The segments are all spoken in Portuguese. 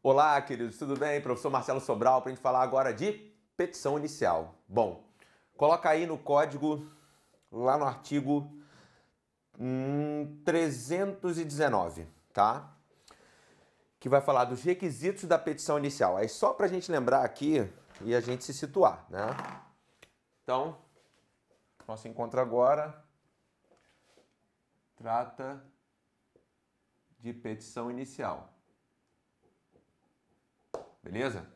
Olá, queridos, tudo bem? Professor Marcelo Sobral, para a gente falar agora de petição inicial. Bom, coloca aí no código, lá no artigo hum, 319, tá? Que vai falar dos requisitos da petição inicial. Aí só para a gente lembrar aqui e a gente se situar, né? Então, nosso encontro agora trata de petição inicial beleza?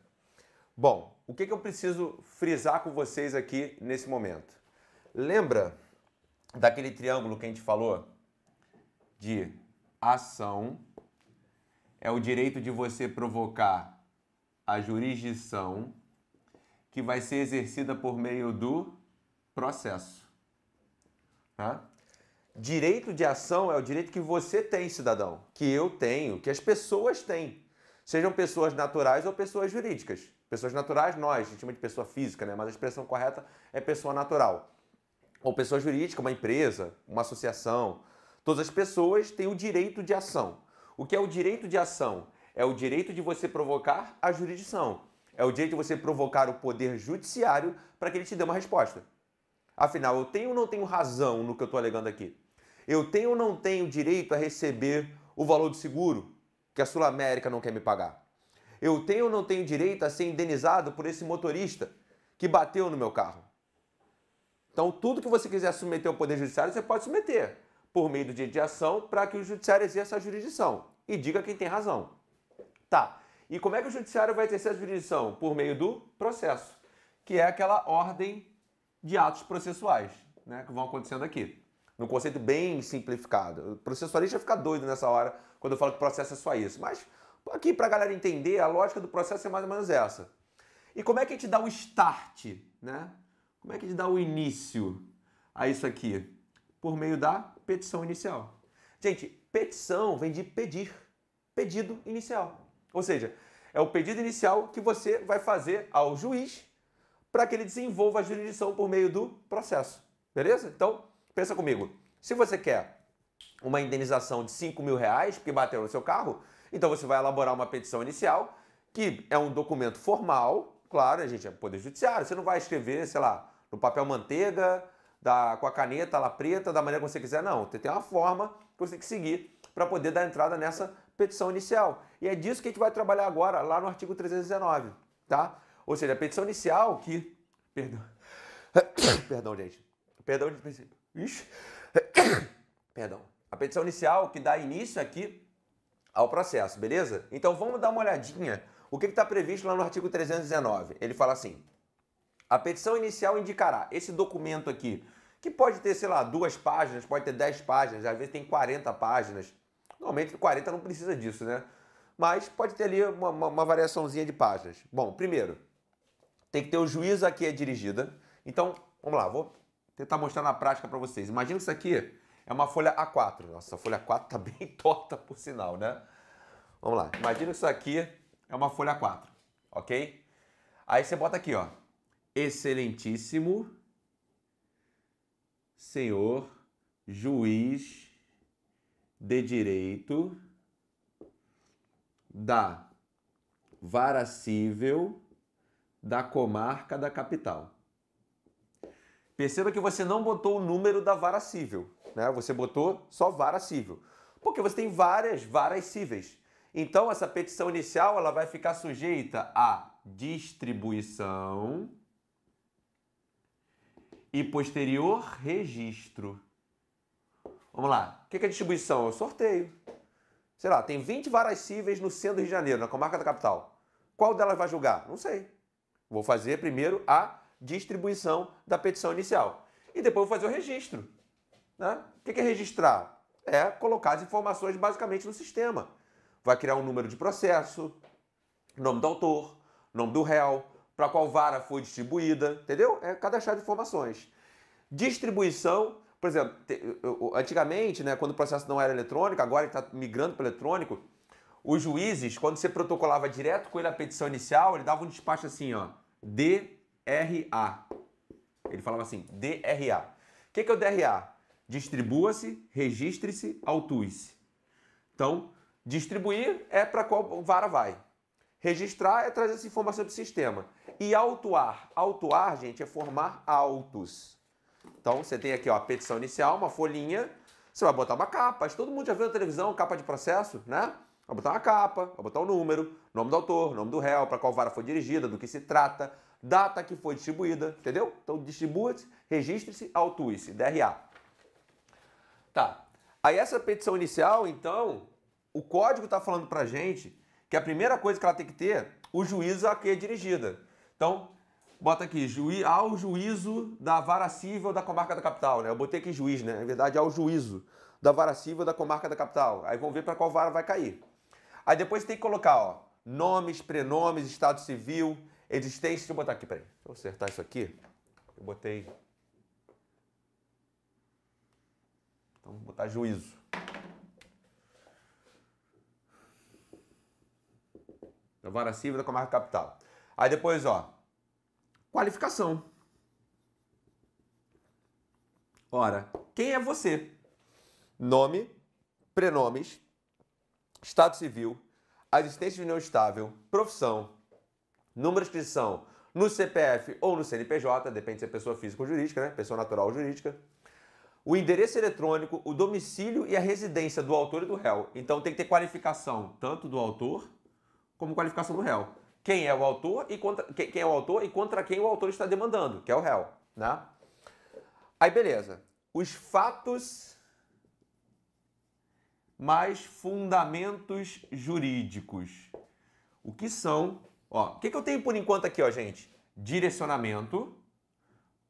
Bom, o que, que eu preciso frisar com vocês aqui nesse momento? Lembra daquele triângulo que a gente falou de ação é o direito de você provocar a jurisdição que vai ser exercida por meio do processo. Tá? Direito de ação é o direito que você tem, cidadão, que eu tenho, que as pessoas têm sejam pessoas naturais ou pessoas jurídicas. Pessoas naturais, nós, a gente chama de pessoa física, né? mas a expressão correta é pessoa natural. Ou pessoa jurídica, uma empresa, uma associação. Todas as pessoas têm o direito de ação. O que é o direito de ação? É o direito de você provocar a jurisdição. É o direito de você provocar o poder judiciário para que ele te dê uma resposta. Afinal, eu tenho ou não tenho razão no que eu estou alegando aqui? Eu tenho ou não tenho direito a receber o valor do seguro? que a Sul América não quer me pagar? Eu tenho ou não tenho direito a ser indenizado por esse motorista que bateu no meu carro? Então, tudo que você quiser submeter ao Poder Judiciário, você pode submeter por meio do dia de ação para que o Judiciário exerça a jurisdição e diga quem tem razão. Tá. E como é que o Judiciário vai exercer a jurisdição? Por meio do processo, que é aquela ordem de atos processuais né, que vão acontecendo aqui num conceito bem simplificado. O processualista fica doido nessa hora quando eu falo que o processo é só isso. Mas aqui para a galera entender, a lógica do processo é mais ou menos essa. E como é que a gente dá o start, né? Como é que a gente dá o início a isso aqui? Por meio da petição inicial. Gente, petição vem de pedir, pedido inicial. Ou seja, é o pedido inicial que você vai fazer ao juiz para que ele desenvolva a jurisdição por meio do processo. Beleza? Então, Pensa comigo, se você quer uma indenização de 5 mil reais porque bateu no seu carro, então você vai elaborar uma petição inicial, que é um documento formal, claro, a gente é poder judiciário, você não vai escrever, sei lá, no papel manteiga, da, com a caneta lá preta, da maneira que você quiser, não. você Tem uma forma que você tem que seguir para poder dar entrada nessa petição inicial. E é disso que a gente vai trabalhar agora, lá no artigo 319, tá? Ou seja, a petição inicial que... Perdão. Perdão, gente. Perdão de princípio Ixi. Perdão. A petição inicial que dá início aqui ao processo, beleza? Então vamos dar uma olhadinha o que está previsto lá no artigo 319. Ele fala assim: a petição inicial indicará esse documento aqui, que pode ter, sei lá, duas páginas, pode ter dez páginas, às vezes tem 40 páginas. Normalmente 40 não precisa disso, né? Mas pode ter ali uma, uma, uma variaçãozinha de páginas. Bom, primeiro, tem que ter o juízo aqui é dirigida. Então, vamos lá, vou tentar mostrar na prática para vocês. Imagina que isso aqui é uma folha A4. Nossa, a folha A4 tá bem torta, por sinal, né? Vamos lá. Imagina que isso aqui é uma folha A4, ok? Aí você bota aqui, ó. Excelentíssimo senhor juiz de direito da vara da comarca da capital. Perceba que você não botou o número da vara cível, né? Você botou só vara cível, porque você tem várias varas cíveis. Então essa petição inicial ela vai ficar sujeita à distribuição e posterior registro. Vamos lá. O que é distribuição? É o sorteio. Sei lá, tem 20 varas cíveis no centro do Rio de Janeiro, na comarca da capital. Qual delas vai julgar? Não sei. Vou fazer primeiro a distribuição da petição inicial. E depois vou fazer o registro. Né? O que é registrar? É colocar as informações basicamente no sistema. Vai criar um número de processo, nome do autor, nome do réu, para qual vara foi distribuída, entendeu? É cadastrar informações. Distribuição, por exemplo, antigamente, né, quando o processo não era eletrônico, agora que está migrando para eletrônico, os juízes, quando você protocolava direto com ele a petição inicial, ele dava um despacho assim, ó, de DRA. Ele falava assim, DRA. O que, que é o DRA? Distribua-se, registre-se, autue-se. Então, distribuir é para qual vara vai. Registrar é trazer essa informação para o sistema. E autuar. Autuar, gente, é formar autos. Então, você tem aqui ó, a petição inicial, uma folhinha. Você vai botar uma capa. Todo mundo já viu na televisão capa de processo, né? Vai botar uma capa, vai botar o um número, nome do autor, nome do réu, para qual vara foi dirigida, do que se trata, data que foi distribuída, entendeu? Então distribua-se, registre-se, autue-se, DRA. Tá. Aí essa petição inicial, então, o código está falando para gente que a primeira coisa que ela tem que ter, o juízo a que é dirigida. Então, bota aqui, juiz, ao juízo da vara cível da comarca da capital, né? Eu botei aqui juiz, né? Na verdade, ao juízo da vara cível da comarca da capital. Aí vão ver para qual vara vai cair. Aí depois tem que colocar, ó, nomes, prenomes, estado civil, existência. Deixa eu botar aqui, peraí. Deixa eu acertar isso aqui. Eu botei. Então vou botar juízo. Giovana Silva da Comarca Capital. Aí depois, ó. Qualificação. Ora, quem é você? Nome, prenomes, estado civil, assistência existência de união estável, profissão, número de inscrição no CPF ou no CNPJ, depende se é pessoa física ou jurídica, né? Pessoa natural ou jurídica. O endereço eletrônico, o domicílio e a residência do autor e do réu. Então tem que ter qualificação tanto do autor como qualificação do réu. Quem é o autor e contra quem é o autor e contra quem o autor está demandando, que é o réu, né? Aí beleza. Os fatos mais fundamentos jurídicos. O que são Ó, o que, que eu tenho por enquanto aqui, ó, gente? Direcionamento,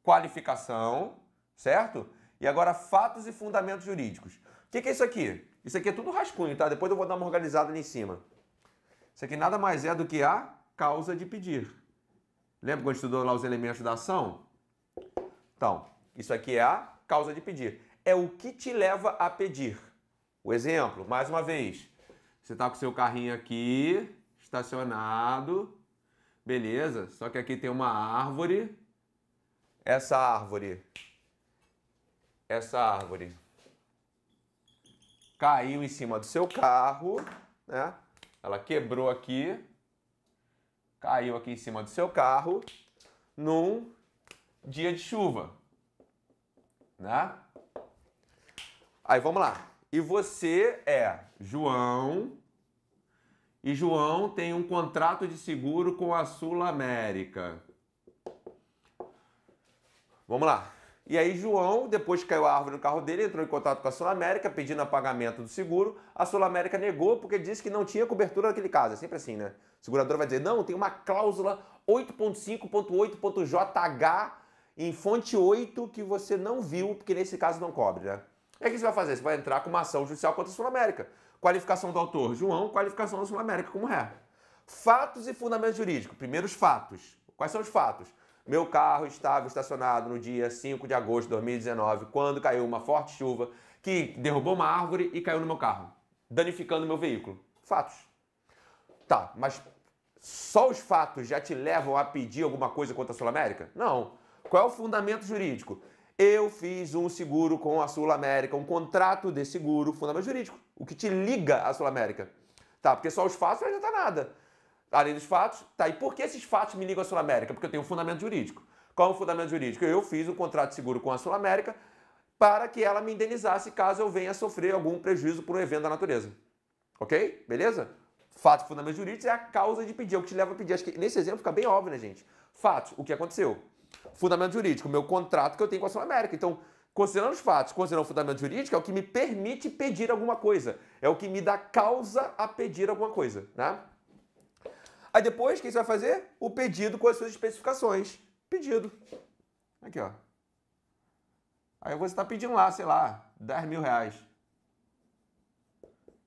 qualificação, certo? E agora fatos e fundamentos jurídicos. O que, que é isso aqui? Isso aqui é tudo rascunho, tá? Depois eu vou dar uma organizada ali em cima. Isso aqui nada mais é do que a causa de pedir. Lembra quando estudou lá os elementos da ação? Então, isso aqui é a causa de pedir. É o que te leva a pedir. O exemplo, mais uma vez. Você está com seu carrinho aqui, estacionado. Beleza, só que aqui tem uma árvore. Essa árvore. Essa árvore caiu em cima do seu carro, né? Ela quebrou aqui, caiu aqui em cima do seu carro num dia de chuva, né? Aí vamos lá. E você é João e João tem um contrato de seguro com a Sul América. Vamos lá. E aí João, depois que caiu a árvore no carro dele, entrou em contato com a Sul América pedindo a pagamento do seguro. A Sul América negou porque disse que não tinha cobertura naquele caso. É sempre assim, né? O segurador vai dizer, não, tem uma cláusula 8.5.8.jh em fonte 8 que você não viu, porque nesse caso não cobre, né? E aí o que você vai fazer? Você vai entrar com uma ação judicial contra a Sul América. Qualificação do autor, João. Qualificação da Sul-América como ré. Fatos e fundamento jurídico. Primeiro, os fatos. Quais são os fatos? Meu carro estava estacionado no dia 5 de agosto de 2019, quando caiu uma forte chuva que derrubou uma árvore e caiu no meu carro, danificando meu veículo. Fatos. Tá, mas só os fatos já te levam a pedir alguma coisa contra a Sul América? Não. Qual é o fundamento jurídico? Eu fiz um seguro com a Sul América, um contrato de seguro, fundamento jurídico. O que te liga à Sul-América. Tá, porque só os fatos não adianta nada. Além dos fatos, tá, e por que esses fatos me ligam à Sul-América? Porque eu tenho um fundamento jurídico. Qual é o fundamento jurídico? Eu fiz um contrato de seguro com a Sul-América para que ela me indenizasse caso eu venha sofrer algum prejuízo por um evento da natureza. Ok? Beleza? Fato fundamento jurídico é a causa de pedir, é o que te leva a pedir. Acho que nesse exemplo fica bem óbvio, né, gente? Fatos, o que aconteceu? Fundamento jurídico, meu contrato que eu tenho com a Sul-América. Então, Considerando os fatos, considerando o fundamento jurídico, é o que me permite pedir alguma coisa. É o que me dá causa a pedir alguma coisa, né? Aí depois, o que você vai fazer? O pedido com as suas especificações. Pedido. Aqui, ó. Aí você está pedindo lá, sei lá, 10 mil reais.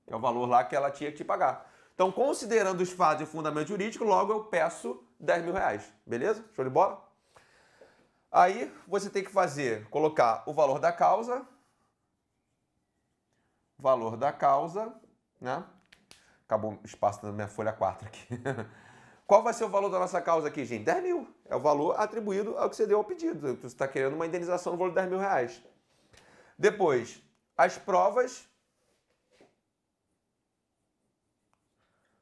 Que é o valor lá que ela tinha que te pagar. Então, considerando os fatos e o fundamento jurídico, logo eu peço 10 mil reais. Beleza? Show de bola? Aí você tem que fazer, colocar o valor da causa, valor da causa, né? Acabou o espaço da minha folha 4 aqui. Qual vai ser o valor da nossa causa aqui, gente? 10 mil. É o valor atribuído ao que você deu ao pedido. você está querendo uma indenização no valor de 10 mil reais. Depois, as provas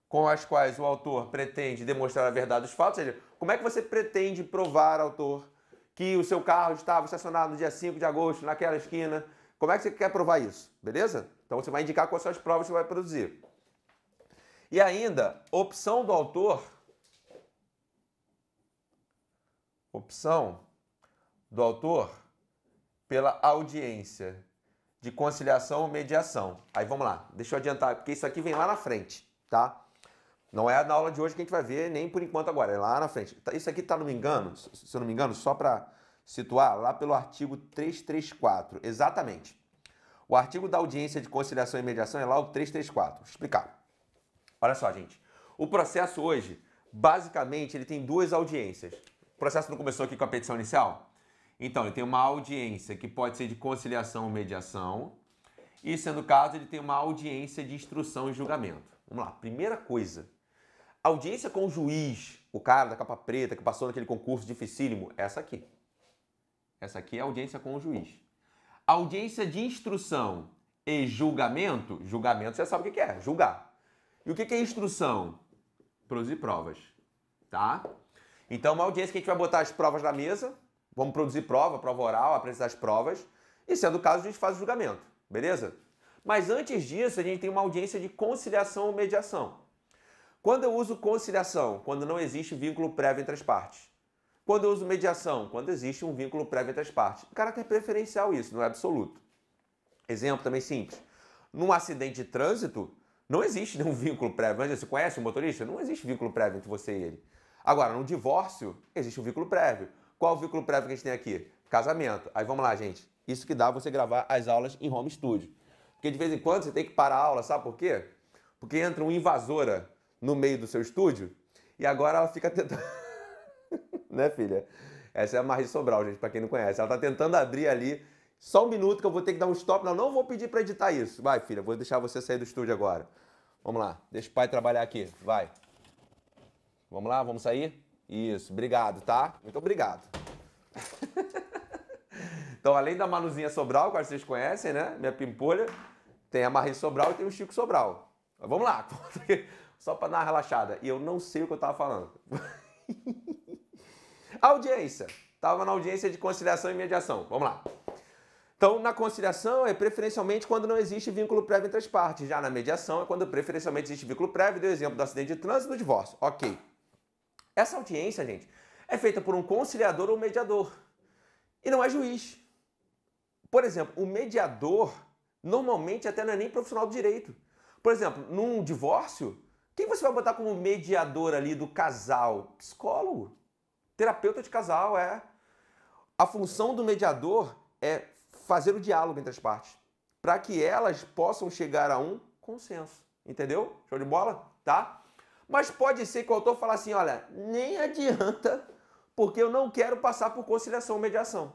com as quais o autor pretende demonstrar a verdade dos fatos. Ou seja, como é que você pretende provar, autor, que o seu carro estava estacionado no dia 5 de agosto, naquela esquina. Como é que você quer provar isso? Beleza? Então você vai indicar quais são as provas que você vai produzir. E ainda, opção do autor. Opção do autor pela audiência de conciliação ou mediação. Aí vamos lá, deixa eu adiantar, porque isso aqui vem lá na frente, tá? Não é na aula de hoje que a gente vai ver, nem por enquanto agora, é lá na frente. Tá, isso aqui está, não me engano, se eu não me engano, só para situar, lá pelo artigo 334, exatamente. O artigo da audiência de conciliação e mediação é lá o 334. Vou explicar. Olha só, gente. O processo hoje, basicamente, ele tem duas audiências. O processo não começou aqui com a petição inicial? Então, ele tem uma audiência que pode ser de conciliação ou mediação. E, sendo o caso, ele tem uma audiência de instrução e julgamento. Vamos lá. Primeira coisa audiência com o juiz, o cara da capa preta que passou naquele concurso dificílimo, essa aqui. Essa aqui é a audiência com o juiz. audiência de instrução e julgamento, julgamento você sabe o que é, julgar. E o que é instrução? Produzir provas, tá? Então, uma audiência que a gente vai botar as provas na mesa, vamos produzir prova, prova oral, apresentar as provas, e sendo o caso, a gente faz o julgamento, beleza? Mas antes disso, a gente tem uma audiência de conciliação ou mediação. Quando eu uso conciliação? Quando não existe vínculo prévio entre as partes. Quando eu uso mediação? Quando existe um vínculo prévio entre as partes. Caráter é preferencial isso, não é absoluto. Exemplo também simples. Num acidente de trânsito, não existe nenhum vínculo prévio. Mas você conhece o motorista? Não existe vínculo prévio entre você e ele. Agora, no divórcio, existe um vínculo prévio. Qual o vínculo prévio que a gente tem aqui? Casamento. Aí vamos lá, gente. Isso que dá você gravar as aulas em home studio. Porque de vez em quando você tem que parar a aula, sabe por quê? Porque entra um invasora no meio do seu estúdio e agora ela fica tentando. né, filha? Essa é a Marie Sobral, gente, para quem não conhece. Ela tá tentando abrir ali. Só um minuto que eu vou ter que dar um stop. Não, não vou pedir para editar isso. Vai, filha, vou deixar você sair do estúdio agora. Vamos lá, deixa o pai trabalhar aqui. Vai. Vamos lá, vamos sair? Isso, obrigado, tá? Muito obrigado. então, além da Manuzinha Sobral, que vocês conhecem, né? Minha pimpolha, tem a Marie Sobral e tem o Chico Sobral. Mas vamos lá, só para dar uma relaxada. E eu não sei o que eu estava falando. audiência. Estava na audiência de conciliação e mediação. Vamos lá. Então, na conciliação é preferencialmente quando não existe vínculo prévio entre as partes. Já na mediação é quando preferencialmente existe vínculo prévio. Deu exemplo do acidente de trânsito e do divórcio. Ok. Essa audiência, gente, é feita por um conciliador ou mediador. E não é juiz. Por exemplo, o mediador normalmente até não é nem profissional do direito. Por exemplo, num divórcio, quem você vai botar como mediador ali do casal? Psicólogo. Terapeuta de casal é. A função do mediador é fazer o diálogo entre as partes, para que elas possam chegar a um consenso. Entendeu? Show de bola? Tá? Mas pode ser que o autor fale assim: olha, nem adianta, porque eu não quero passar por conciliação ou mediação.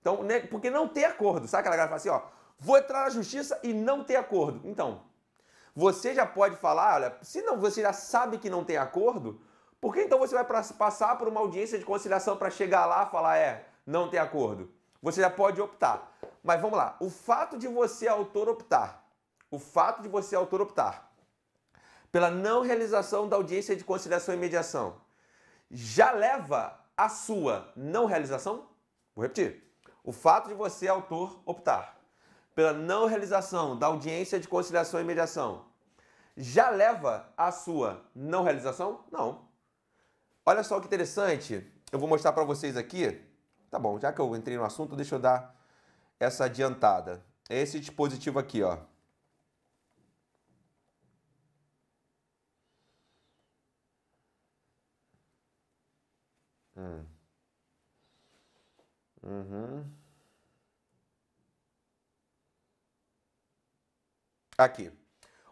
Então, né, porque não tem acordo. Sabe aquela galera que fala assim: ó, vou entrar na justiça e não ter acordo. Então, você já pode falar, olha, se não você já sabe que não tem acordo, por que então você vai passar por uma audiência de conciliação para chegar lá e falar, é, não tem acordo? Você já pode optar. Mas vamos lá, o fato de você, autor, optar, o fato de você, autor, optar pela não realização da audiência de conciliação e mediação já leva à sua não realização? Vou repetir. O fato de você, autor, optar pela não realização da audiência de conciliação e mediação já leva à sua não realização? Não. Olha só que interessante, eu vou mostrar para vocês aqui. Tá bom, já que eu entrei no assunto, deixa eu dar essa adiantada. É esse dispositivo aqui, ó. Hum. Uhum. Aqui.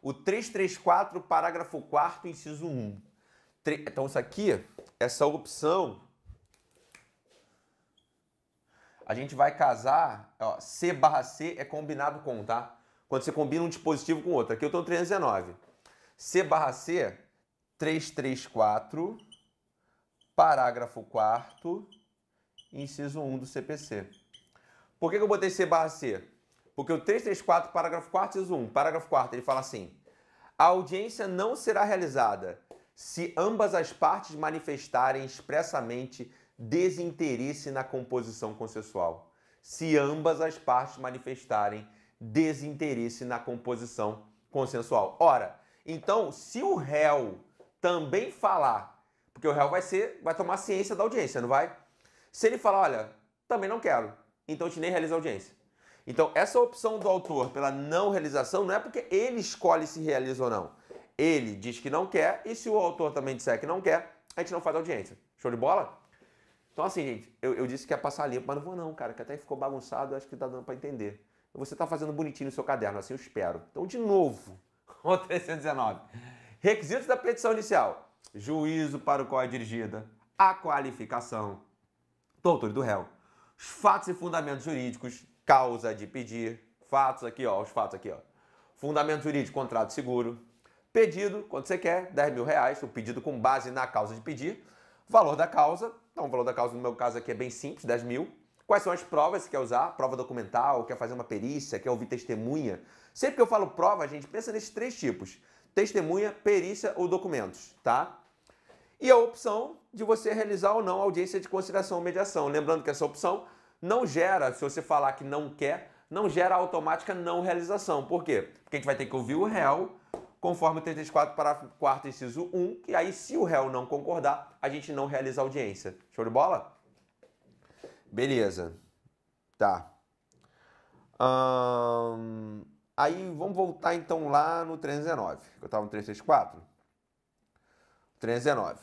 O 334, parágrafo 4, inciso 1. Então, isso aqui, essa opção, a gente vai casar, ó, C barra C é combinado com, tá? Quando você combina um dispositivo com outro. Aqui eu estou no 319. C barra C, 334, parágrafo 4 inciso 1 do CPC. Por que, que eu botei C barra C? Porque o 334, parágrafo 4, inciso 1, parágrafo 4, ele fala assim: a audiência não será realizada se ambas as partes manifestarem expressamente desinteresse na composição consensual. Se ambas as partes manifestarem desinteresse na composição consensual. Ora, então, se o réu também falar, porque o réu vai ser, vai tomar ciência da audiência, não vai? Se ele falar, olha, também não quero, então a gente nem realiza audiência. Então, essa opção do autor pela não realização não é porque ele escolhe se realiza ou não. Ele diz que não quer, e se o autor também disser que não quer, a gente não faz audiência. Show de bola? Então, assim, gente, eu, eu disse que ia passar limpo, mas não vou não, cara, que até ficou bagunçado, acho que tá dando para entender. Você tá fazendo bonitinho no seu caderno, assim eu espero. Então, de novo, o 319. Requisitos da petição inicial. Juízo para o qual é dirigida. A qualificação do autor do réu. Os fatos e fundamentos jurídicos causa de pedir, fatos aqui, ó, os fatos aqui, ó. Fundamento jurídico, contrato seguro, pedido, quando você quer, 10 mil reais, o pedido com base na causa de pedir, valor da causa, então o valor da causa no meu caso aqui é bem simples, 10 mil. Quais são as provas que quer usar? Prova documental, quer fazer uma perícia, quer ouvir testemunha. Sempre que eu falo prova, a gente pensa nesses três tipos: testemunha, perícia ou documentos, tá? E a opção de você realizar ou não audiência de conciliação ou mediação. Lembrando que essa opção não gera, se você falar que não quer, não gera automática não realização. Por quê? Porque a gente vai ter que ouvir o réu, conforme o 34, parágrafo 4, inciso 1, que aí, se o réu não concordar, a gente não realiza a audiência. Show de bola? Beleza. Tá. Hum... Aí vamos voltar então lá no 319. Eu estava no 334. 319.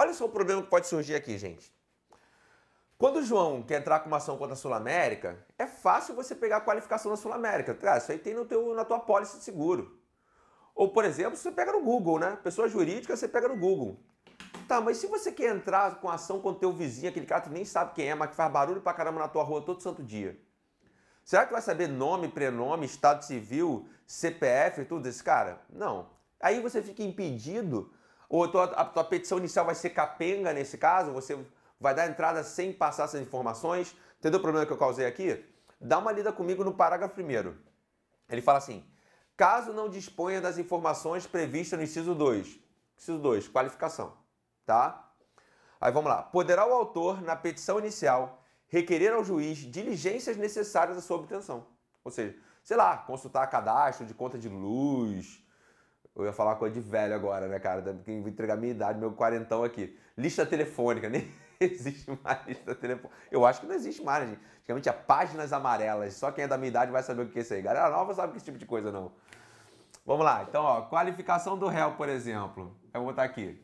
Olha só o problema que pode surgir aqui, gente. Quando o João quer entrar com uma ação contra a Sul América, é fácil você pegar a qualificação da Sul América. Cara, ah, isso aí tem no teu, na tua pólice de seguro. Ou, por exemplo, você pega no Google, né? Pessoa jurídica, você pega no Google. Tá, mas se você quer entrar com ação contra o teu vizinho, aquele cara que nem sabe quem é, mas que faz barulho pra caramba na tua rua todo santo dia, será que vai saber nome, prenome, estado civil, CPF, tudo desse cara? Não. Aí você fica impedido, ou a tua, a tua petição inicial vai ser capenga nesse caso, você vai dar entrada sem passar essas informações. Entendeu o problema que eu causei aqui? Dá uma lida comigo no parágrafo primeiro. Ele fala assim: caso não disponha das informações previstas no inciso 2. Inciso 2, qualificação. Tá? Aí vamos lá. Poderá o autor, na petição inicial, requerer ao juiz diligências necessárias à sua obtenção. Ou seja, sei lá, consultar cadastro de conta de luz. Eu ia falar coisa de velho agora, né, cara? Vou entregar minha idade, meu quarentão aqui. Lista telefônica, nem. Né? existe mais lista telefônica. Eu acho que não existe mais, gente. Antigamente é páginas amarelas. Só quem é da minha idade vai saber o que é isso aí. Galera nova sabe que esse tipo de coisa não. Vamos lá. Então, ó, qualificação do réu, por exemplo. Eu vou botar aqui.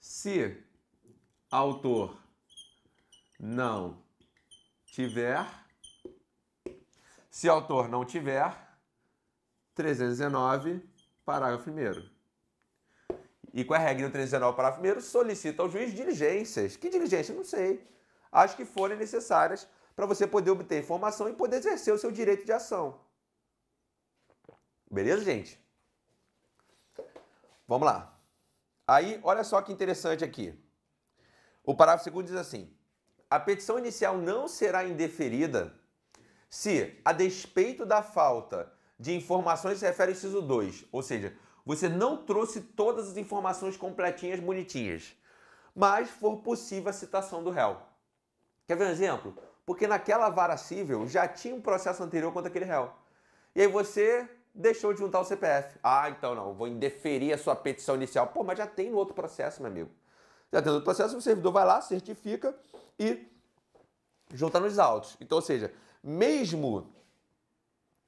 Se autor não tiver. Se autor não tiver. 319, parágrafo 1 e com a regra do 319, parágrafo 1, solicita ao juiz diligências. Que diligência? Não sei. Acho que forem necessárias para você poder obter informação e poder exercer o seu direito de ação. Beleza, gente? Vamos lá. Aí, olha só que interessante aqui. O parágrafo 2 diz assim: a petição inicial não será indeferida se, a despeito da falta de informações, se refere ao inciso 2, ou seja, você não trouxe todas as informações completinhas, bonitinhas, mas for possível a citação do réu. Quer ver um exemplo? Porque naquela vara civil já tinha um processo anterior contra aquele réu. E aí você deixou de juntar o CPF. Ah, então não, vou indeferir a sua petição inicial. Pô, mas já tem no outro processo, meu amigo. Já tem no outro processo, o servidor vai lá, certifica e junta nos autos. Então, ou seja, mesmo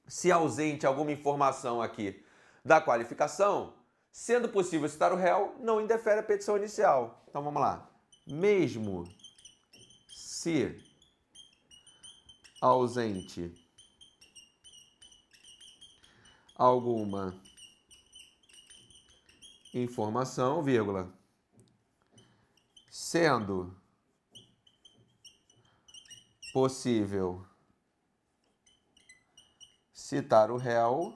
se ausente alguma informação aqui da qualificação, sendo possível citar o réu, não indefere a petição inicial. Então vamos lá. Mesmo se ausente alguma informação, vírgula, sendo possível citar o réu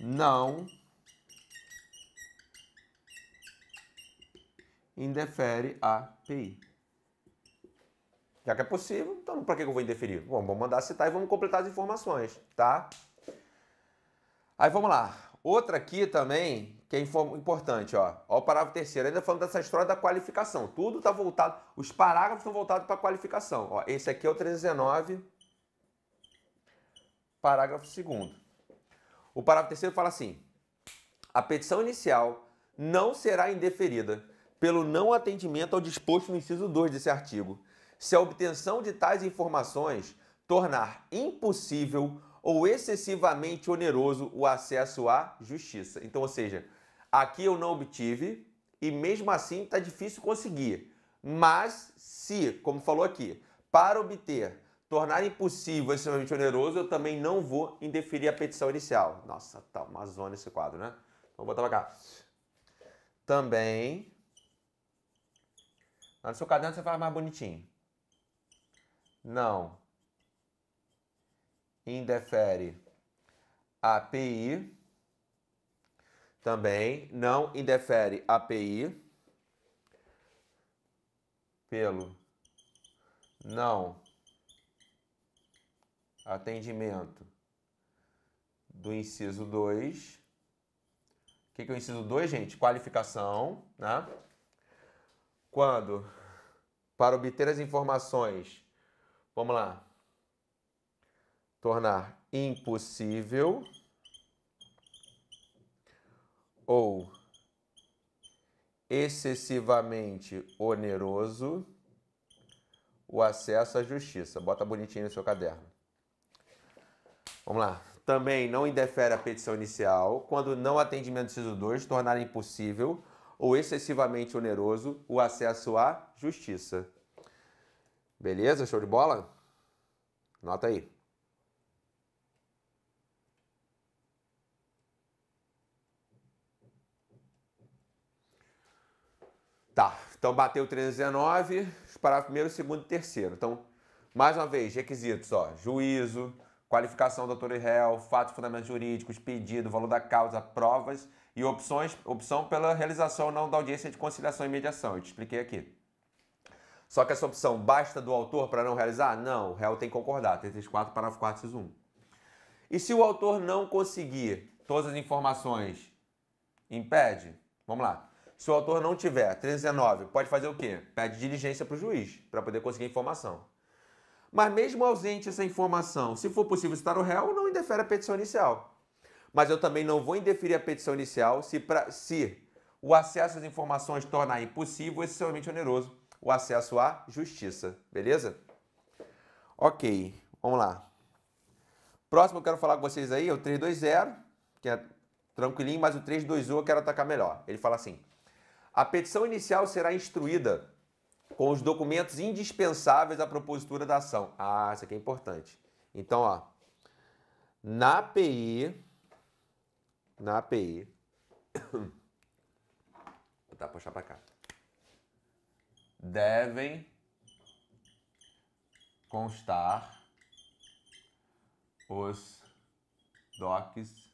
não indefere a PI. Já que é possível, então para que eu vou indeferir? Bom, vamos mandar citar e vamos completar as informações, tá? Aí vamos lá. Outra aqui também, que é importante, ó. Ó o parágrafo terceiro, ainda falando dessa história da qualificação. Tudo está voltado, os parágrafos estão voltados para a qualificação. Ó, esse aqui é o 319, parágrafo segundo. O parágrafo terceiro fala assim: a petição inicial não será indeferida pelo não atendimento ao disposto no inciso 2 desse artigo, se a obtenção de tais informações tornar impossível ou excessivamente oneroso o acesso à justiça. Então, ou seja, aqui eu não obtive e mesmo assim está difícil conseguir. Mas se, como falou aqui, para obter tornar impossível extremamente oneroso, eu também não vou indeferir a petição inicial. Nossa, tá uma zona esse quadro, né? Então, vou botar pra cá. Também. No seu caderno você faz mais bonitinho. Não. Indefere API. Também não indefere API pelo não atendimento do inciso 2. O que, que é o inciso 2, gente? Qualificação, né? Quando, para obter as informações, vamos lá, tornar impossível ou excessivamente oneroso o acesso à justiça. Bota bonitinho no seu caderno. Vamos lá. Também não indefere a petição inicial quando não atendimento do inciso 2 tornar impossível ou excessivamente oneroso o acesso à justiça. Beleza? Show de bola? Nota aí. Tá, então bateu 319, parágrafos primeiro, segundo e terceiro. Então, mais uma vez, requisitos, ó, juízo, qualificação do autor réu, fatos fundamentos jurídicos, pedido, valor da causa, provas e opções, opção pela realização ou não da audiência de conciliação e mediação. Eu te expliquei aqui. Só que essa opção basta do autor para não realizar? Não, o réu tem que concordar. 334, parágrafo 4, inciso 1. E se o autor não conseguir todas as informações, impede? Vamos lá. Se o autor não tiver 319, pode fazer o quê? Pede diligência para o juiz, para poder conseguir informação. Mas mesmo ausente essa informação, se for possível citar o réu, não indefere a petição inicial. Mas eu também não vou indeferir a petição inicial se, pra, se o acesso às informações tornar impossível ou excessivamente oneroso o acesso à justiça. Beleza? Ok, vamos lá. Próximo eu quero falar com vocês aí é o 320, que é tranquilinho, mas o 321 eu quero atacar melhor. Ele fala assim: a petição inicial será instruída com os documentos indispensáveis à propositura da ação. Ah, isso aqui é importante. Então, ó, na API, na PI, vou tá, puxar para cá, devem constar os docs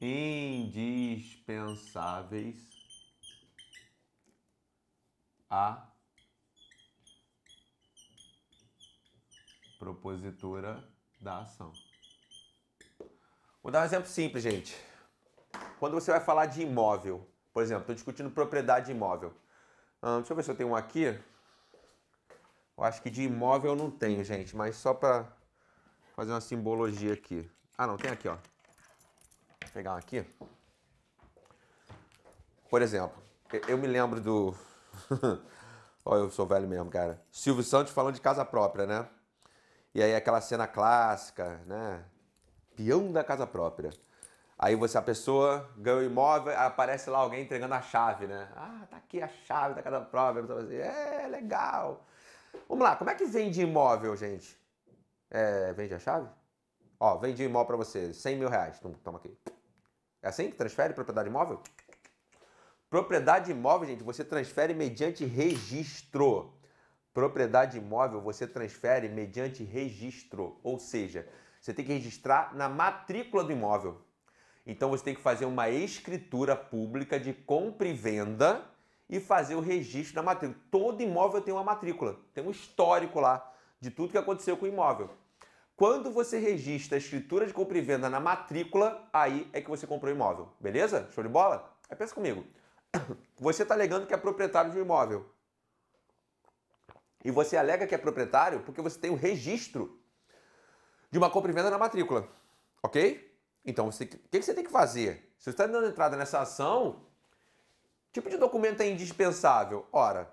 indispensáveis a propositura da ação. Vou dar um exemplo simples, gente. Quando você vai falar de imóvel, por exemplo, estou discutindo propriedade de imóvel. Hum, deixa eu ver se eu tenho um aqui. Eu acho que de imóvel eu não tenho, gente, mas só para fazer uma simbologia aqui. Ah, não, tem aqui, ó. Vou pegar um aqui. Por exemplo, eu me lembro do, Olha, eu sou velho mesmo, cara. Silvio Santos falando de casa própria, né? E aí aquela cena clássica, né? Peão da casa própria. Aí você, a pessoa ganha o imóvel, aparece lá alguém entregando a chave, né? Ah, tá aqui a chave da casa própria. Assim, é, legal. Vamos lá, como é que vende imóvel, gente? É, vende a chave? Ó, vende imóvel para você, 100 mil reais. Toma aqui. É assim que transfere propriedade imóvel? Propriedade imóvel, gente, você transfere mediante registro. Propriedade imóvel você transfere mediante registro, ou seja, você tem que registrar na matrícula do imóvel. Então você tem que fazer uma escritura pública de compra e venda e fazer o registro na matrícula. Todo imóvel tem uma matrícula, tem um histórico lá de tudo que aconteceu com o imóvel. Quando você registra a escritura de compra e venda na matrícula, aí é que você comprou o imóvel, beleza? Show de bola? Aí pensa comigo. Você está alegando que é proprietário de um imóvel. E você alega que é proprietário porque você tem o registro de uma compra e venda na matrícula. Ok? Então, você, o que você tem que fazer? Se você está dando entrada nessa ação, tipo de documento é indispensável? Ora,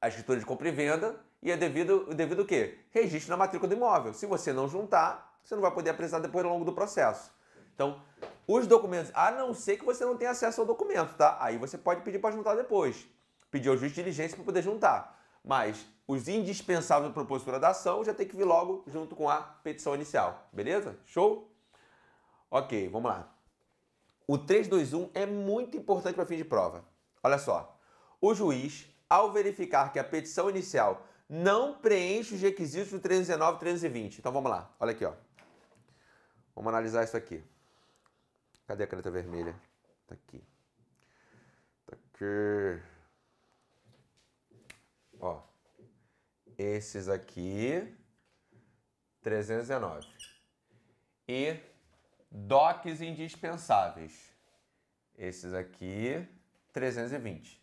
a escritura de compra e venda e é devido, é devido o quê? Registro na matrícula do imóvel. Se você não juntar, você não vai poder apresentar depois ao longo do processo. Então, os documentos, a não ser que você não tenha acesso ao documento, tá? Aí você pode pedir para juntar depois. Pedir ao juiz de diligência para poder juntar. Mas os indispensáveis da proposta da ação já tem que vir logo junto com a petição inicial. Beleza? Show? Ok, vamos lá. O 321 é muito importante para fim de prova. Olha só. O juiz, ao verificar que a petição inicial não preenche os requisitos do 319 e 320. Então vamos lá. Olha aqui, ó. Vamos analisar isso aqui. Cadê a caneta vermelha? Tá aqui. Tá aqui. Ó. Esses aqui. 319. E DOCs indispensáveis. Esses aqui, 320.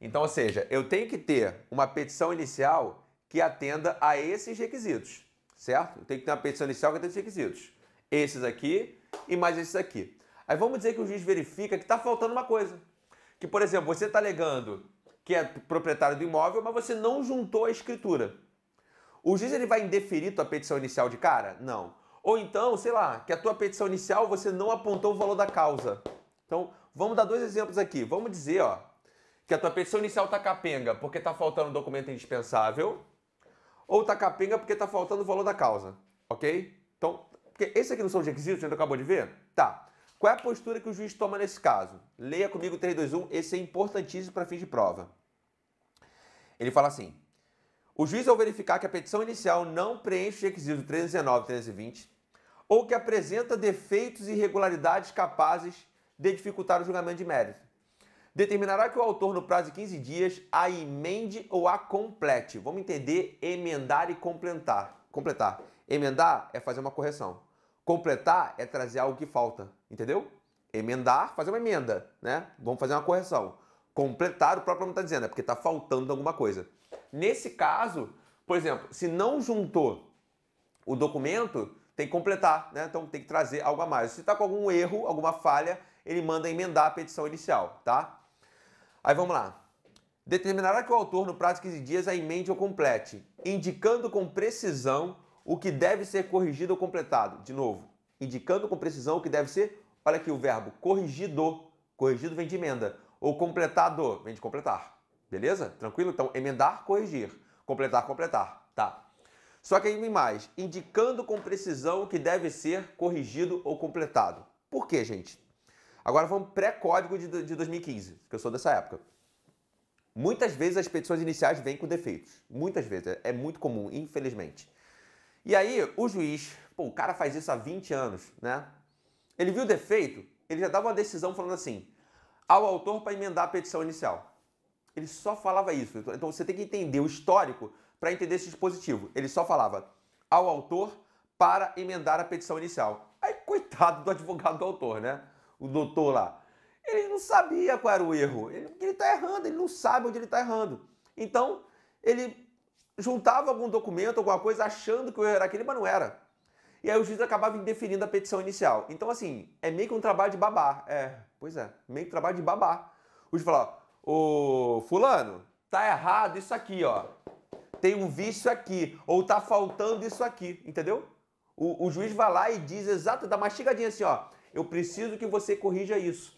Então, ou seja, eu tenho que ter uma petição inicial que atenda a esses requisitos, certo? Eu tenho que ter uma petição inicial que atenda esses requisitos. Esses aqui e mais esses aqui. Aí vamos dizer que o juiz verifica que está faltando uma coisa. Que, por exemplo, você está alegando que é proprietário do imóvel, mas você não juntou a escritura. O juiz ele vai indeferir tua petição inicial de cara? Não. Ou então, sei lá, que a tua petição inicial você não apontou o valor da causa. Então, vamos dar dois exemplos aqui. Vamos dizer, ó, que a tua petição inicial tá capenga porque tá faltando um documento indispensável, ou tá capenga porque tá faltando o valor da causa, ok? Então, porque esse aqui não são os requisitos, a gente acabou de ver? Tá. Qual é a postura que o juiz toma nesse caso? Leia comigo 321, esse é importantíssimo para fins de prova. Ele fala assim: o juiz, ao verificar que a petição inicial não preenche os requisitos 319 e 320, ou que apresenta defeitos e irregularidades capazes de dificultar o julgamento de mérito, determinará que o autor, no prazo de 15 dias, a emende ou a complete. Vamos entender emendar e completar. Completar. Emendar é fazer uma correção. Completar é trazer algo que falta, entendeu? Emendar, fazer uma emenda, né? Vamos fazer uma correção. Completar, o próprio nome está dizendo, é porque está faltando alguma coisa. Nesse caso, por exemplo, se não juntou o documento, tem que completar, né? Então tem que trazer algo a mais. Se está com algum erro, alguma falha, ele manda emendar a petição inicial, tá? Aí vamos lá. Determinará que o autor, no prazo de 15 dias, a emende ou complete, indicando com precisão o que deve ser corrigido ou completado. De novo, indicando com precisão o que deve ser. Olha aqui o verbo corrigido. Corrigido vem de emenda. Ou completado vem de completar. Beleza? Tranquilo? Então, emendar, corrigir. Completar, completar. Tá. Só que aí vem mais. Indicando com precisão o que deve ser corrigido ou completado. Por quê, gente? Agora vamos pré-código de, de 2015, que eu sou dessa época. Muitas vezes as petições iniciais vêm com defeitos. Muitas vezes. É, é muito comum, infelizmente. E aí o juiz, pô, o cara faz isso há 20 anos, né? Ele viu o defeito, ele já dava uma decisão falando assim, ao autor para emendar a petição inicial. Ele só falava isso. Então você tem que entender o histórico para entender esse dispositivo. Ele só falava ao autor para emendar a petição inicial. Aí, coitado do advogado do autor, né? O doutor lá. Ele não sabia qual era o erro. Ele está errando, ele não sabe onde ele está errando. Então, ele juntava algum documento, alguma coisa, achando que o erro era aquele, mas não era. E aí o juiz acabava indeferindo a petição inicial. Então, assim, é meio que um trabalho de babá. É, pois é, meio que um trabalho de babá. O juiz fala, ô fulano, tá errado isso aqui, ó. Tem um vício aqui, ou tá faltando isso aqui, entendeu? O, o juiz vai lá e diz exato, dá uma chegadinha assim, ó. Eu preciso que você corrija isso.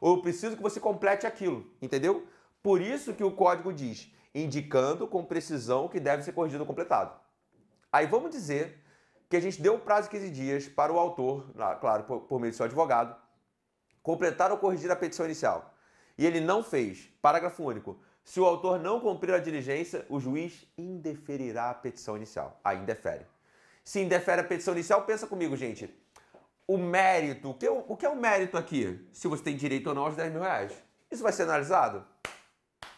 Ou eu preciso que você complete aquilo, entendeu? Por isso que o código diz, indicando com precisão que deve ser corrigido ou completado. Aí vamos dizer que a gente deu um prazo de 15 dias para o autor, claro, por, meio de seu advogado, completar ou corrigir a petição inicial. E ele não fez. Parágrafo único. Se o autor não cumprir a diligência, o juiz indeferirá a petição inicial. Aí indefere. Se indefere a petição inicial, pensa comigo, gente. O mérito, o que é o, o, que é o mérito aqui? Se você tem direito ou não aos 10 mil reais. Isso vai ser analisado?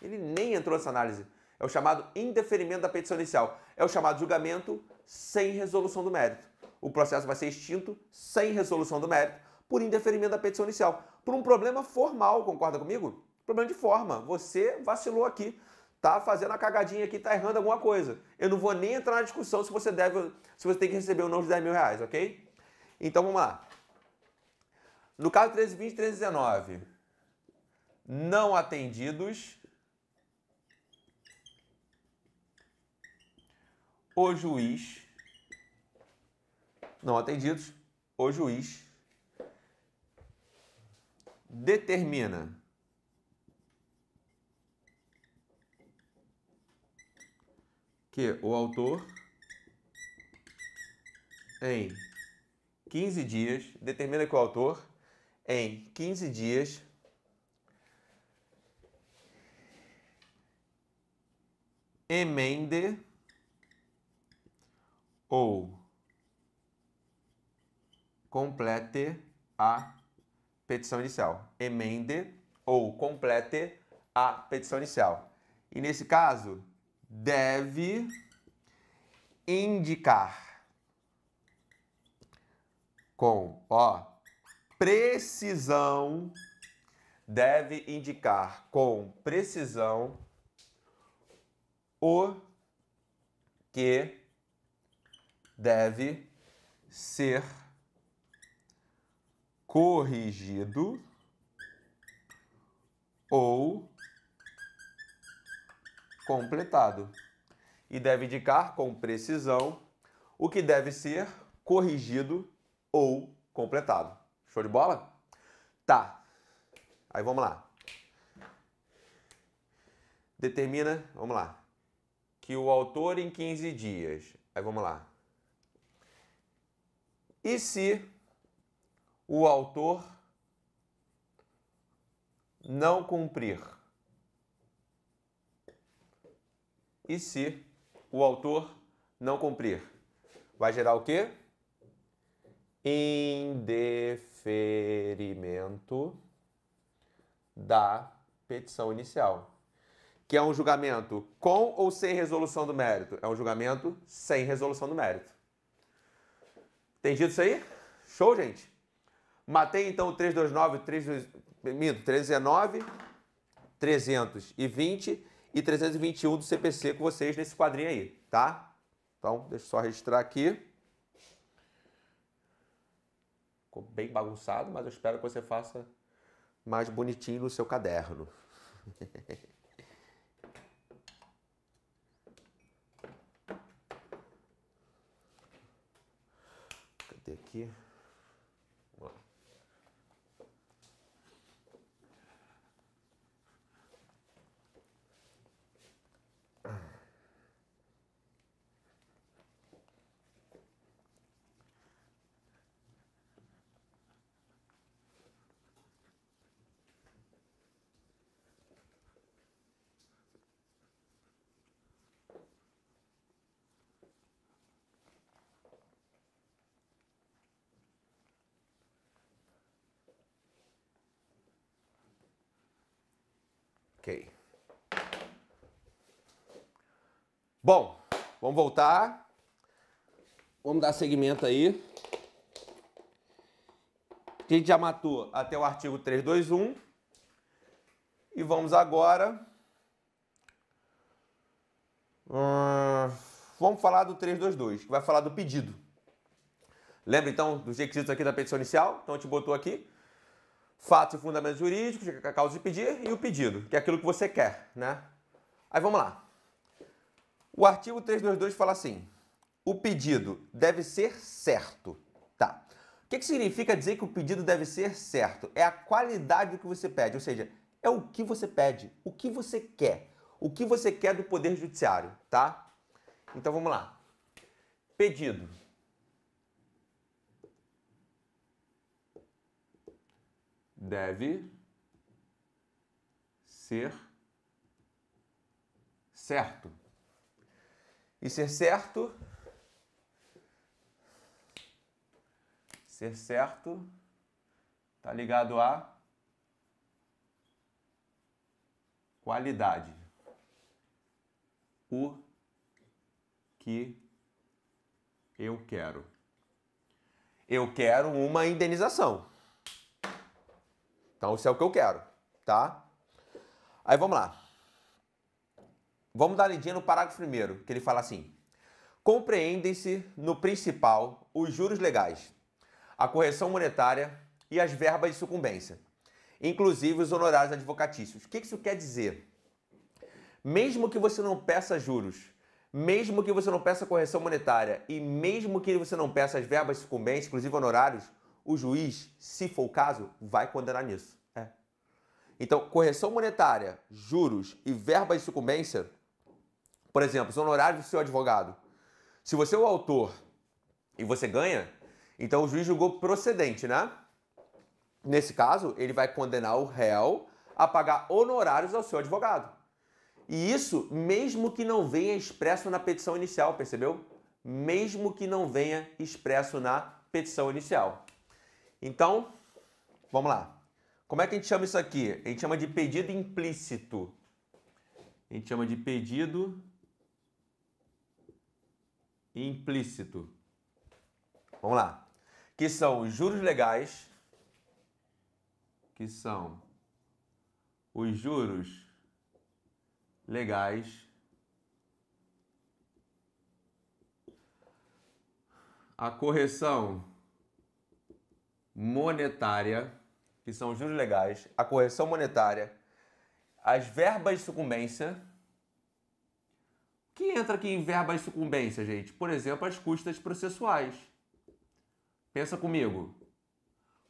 Ele nem entrou nessa análise. É o chamado indeferimento da petição inicial. É o chamado julgamento sem resolução do mérito. O processo vai ser extinto sem resolução do mérito por indeferimento da petição inicial. Por um problema formal, concorda comigo? Problema de forma. Você vacilou aqui. Tá fazendo a cagadinha aqui, tá errando alguma coisa. Eu não vou nem entrar na discussão se você deve, se você tem que receber ou não os 10 mil reais, ok? Então vamos lá. No caso 1320 e 1319, não atendidos, o juiz, não atendidos, o juiz determina que o autor em 15 dias, determina que o autor em 15 dias emende ou complete a petição inicial. Emende ou complete a petição inicial. E nesse caso, deve indicar com, ó, precisão deve indicar com precisão o que deve ser corrigido ou completado e deve indicar com precisão o que deve ser corrigido ou completado. Show de bola? Tá. Aí vamos lá. Determina, vamos lá, que o autor em 15 dias. Aí vamos lá. E se o autor não cumprir? E se o autor não cumprir? Vai gerar o quê? Indeferimento da petição inicial. Que é um julgamento com ou sem resolução do mérito? É um julgamento sem resolução do mérito. Entendido isso aí? Show, gente? Matei então o 329, 319, 320 e 321 do CPC com vocês nesse quadrinho aí, tá? Então, deixa eu só registrar aqui. Ficou bem bagunçado, mas eu espero que você faça mais bonitinho no seu caderno. até aqui. Vamos lá. Ok. Bom, vamos voltar. Vamos dar seguimento aí. A gente já matou até o artigo 321. E vamos agora. Hum, vamos falar do 322, que vai falar do pedido. Lembra então dos requisitos aqui da petição inicial? Então a gente botou aqui fatos e fundamentos jurídicos, é a causa de pedir e o pedido, que é aquilo que você quer, né? Aí vamos lá. O artigo 322 fala assim: o pedido deve ser certo. Tá. O que, que significa dizer que o pedido deve ser certo? É a qualidade do que você pede, ou seja, é o que você pede, o que você quer, o que você quer do Poder Judiciário, tá? Então vamos lá. Pedido deve ser certo. E ser certo. Ser certo está ligado a qualidade. O que eu quero. Eu quero uma indenização. Então isso é o que eu quero, tá? Aí vamos lá. Vamos dar uma no parágrafo primeiro, que ele fala assim: compreendem-se no principal os juros legais, a correção monetária e as verbas de sucumbência, inclusive os honorários advocatícios. O que isso quer dizer? Mesmo que você não peça juros, mesmo que você não peça correção monetária e mesmo que você não peça as verbas de sucumbência, inclusive honorários, o juiz, se for o caso, vai condenar nisso. É. Então, correção monetária, juros e verba de sucumbência, por exemplo, os honorários do seu advogado. Se você é o autor e você ganha, então o juiz julgou procedente, né? Nesse caso, ele vai condenar o réu a pagar honorários ao seu advogado. E isso mesmo que não venha expresso na petição inicial, percebeu? Mesmo que não venha expresso na petição inicial. Então, vamos lá. Como é que a gente chama isso aqui? A gente chama de pedido implícito. A gente chama de pedido implícito. Vamos lá. Que são os juros legais, que são os juros legais a correção monetária, que são os juros legais, a correção monetária, as verbas de sucumbência. O que entra aqui em verbas de sucumbência, gente? Por exemplo, as custas processuais. Pensa comigo.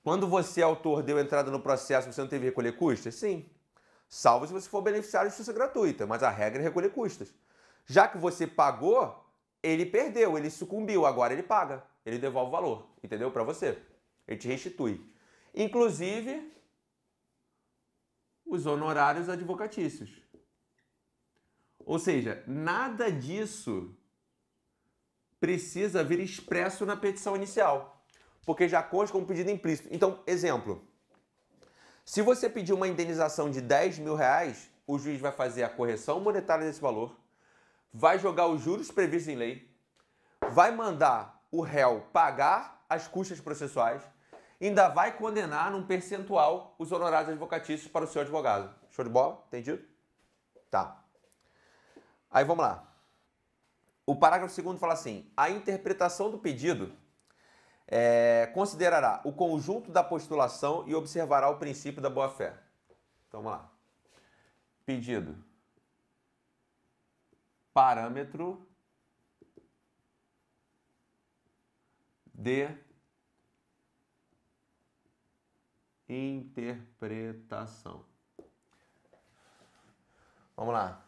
Quando você, é autor, deu entrada no processo, você não teve que recolher custas? Sim. Salvo se você for beneficiário de justiça gratuita, mas a regra é recolher custas. Já que você pagou, ele perdeu, ele sucumbiu, agora ele paga, ele devolve o valor, entendeu? Para você. Ele te restitui. Inclusive, os honorários advocatícios. Ou seja, nada disso precisa vir expresso na petição inicial, porque já consta como pedido implícito. Então, exemplo, se você pedir uma indenização de 10 mil reais, o juiz vai fazer a correção monetária desse valor, vai jogar os juros previstos em lei, vai mandar o réu pagar as custas processuais, ainda vai condenar num percentual os honorários advocatícios para o seu advogado. Show de bola? Entendido? Tá. Aí vamos lá. O parágrafo 2 fala assim: a interpretação do pedido é, considerará o conjunto da postulação e observará o princípio da boa-fé. Então vamos lá. Pedido. Parâmetro de interpretação. Vamos lá.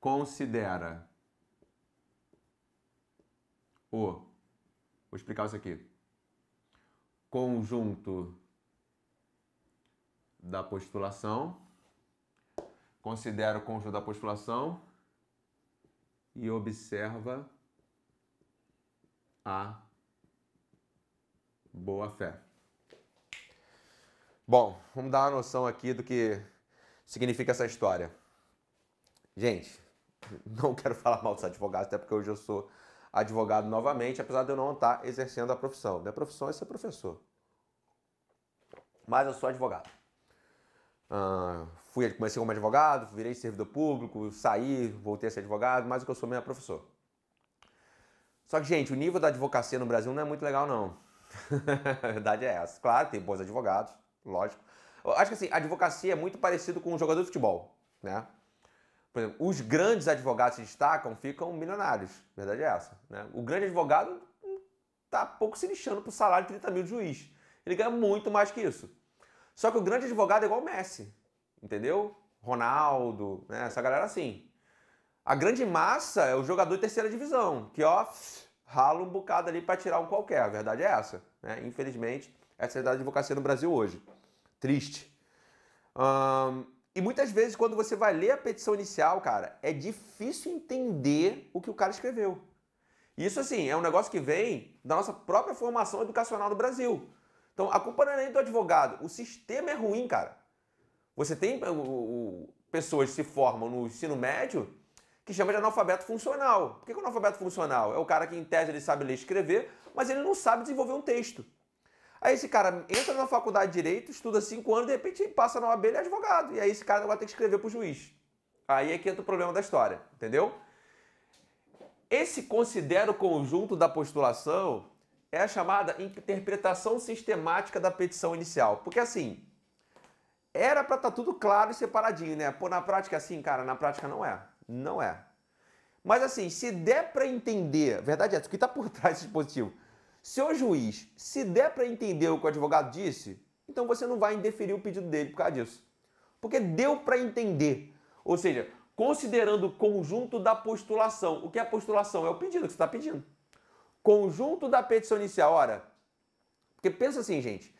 Considera o. Vou explicar isso aqui. Conjunto da postulação. Considera o conjunto da postulação e observa a Boa fé. Bom, vamos dar uma noção aqui do que significa essa história. Gente, não quero falar mal dos advogados, até porque hoje eu sou advogado novamente, apesar de eu não estar exercendo a profissão. Minha profissão é ser professor. Mas eu sou advogado. Ah, fui, comecei como advogado, virei servidor público, saí, voltei a ser advogado, mas o que eu sou mesmo é professor. Só que, gente, o nível da advocacia no Brasil não é muito legal, não a verdade é essa. Claro, tem bons advogados, lógico. Eu acho que assim, a advocacia é muito parecido com o jogador de futebol, né? Por exemplo, os grandes advogados se destacam, ficam milionários. A verdade é essa. Né? O grande advogado tá pouco se lixando pro salário de 30 mil de juiz. Ele ganha muito mais que isso. Só que o grande advogado é igual o Messi, entendeu? Ronaldo, né? essa galera assim. A grande massa é o jogador de terceira divisão, que ó, rala um bocado ali para tirar um qualquer. A verdade é essa. Né? Infelizmente, essa é a realidade de advocacia no Brasil hoje. Triste. e muitas vezes, quando você vai ler a petição inicial, cara, é difícil entender o que o cara escreveu. Isso, assim, é um negócio que vem da nossa própria formação educacional no Brasil. Então, a é nem do advogado. O sistema é ruim, cara. Você tem o, o, pessoas que se formam no ensino médio que chama de analfabeto funcional. Por que, que é o analfabeto funcional? É o cara que, em tese, ele sabe ler e escrever, mas ele não sabe desenvolver um texto. Aí esse cara entra na faculdade de Direito, estuda cinco anos, de repente passa na OAB, ele é advogado. E aí esse cara agora tem que escrever para o juiz. Aí é que entra o problema da história, entendeu? Esse considera o conjunto da postulação é a chamada interpretação sistemática da petição inicial. Porque assim, era para estar tá tudo claro e separadinho, né? Pô, na prática é assim, cara, na prática não é. Não é. Mas assim, se der para entender, verdade é, o que está por trás desse dispositivo? Se o juiz, se der para entender o que o advogado disse, então você não vai indeferir o pedido dele por causa disso. Porque deu para entender. Ou seja, considerando o conjunto da postulação. O que é a postulação? É o pedido que você está pedindo. Conjunto da petição inicial. Ora, porque pensa assim, gente.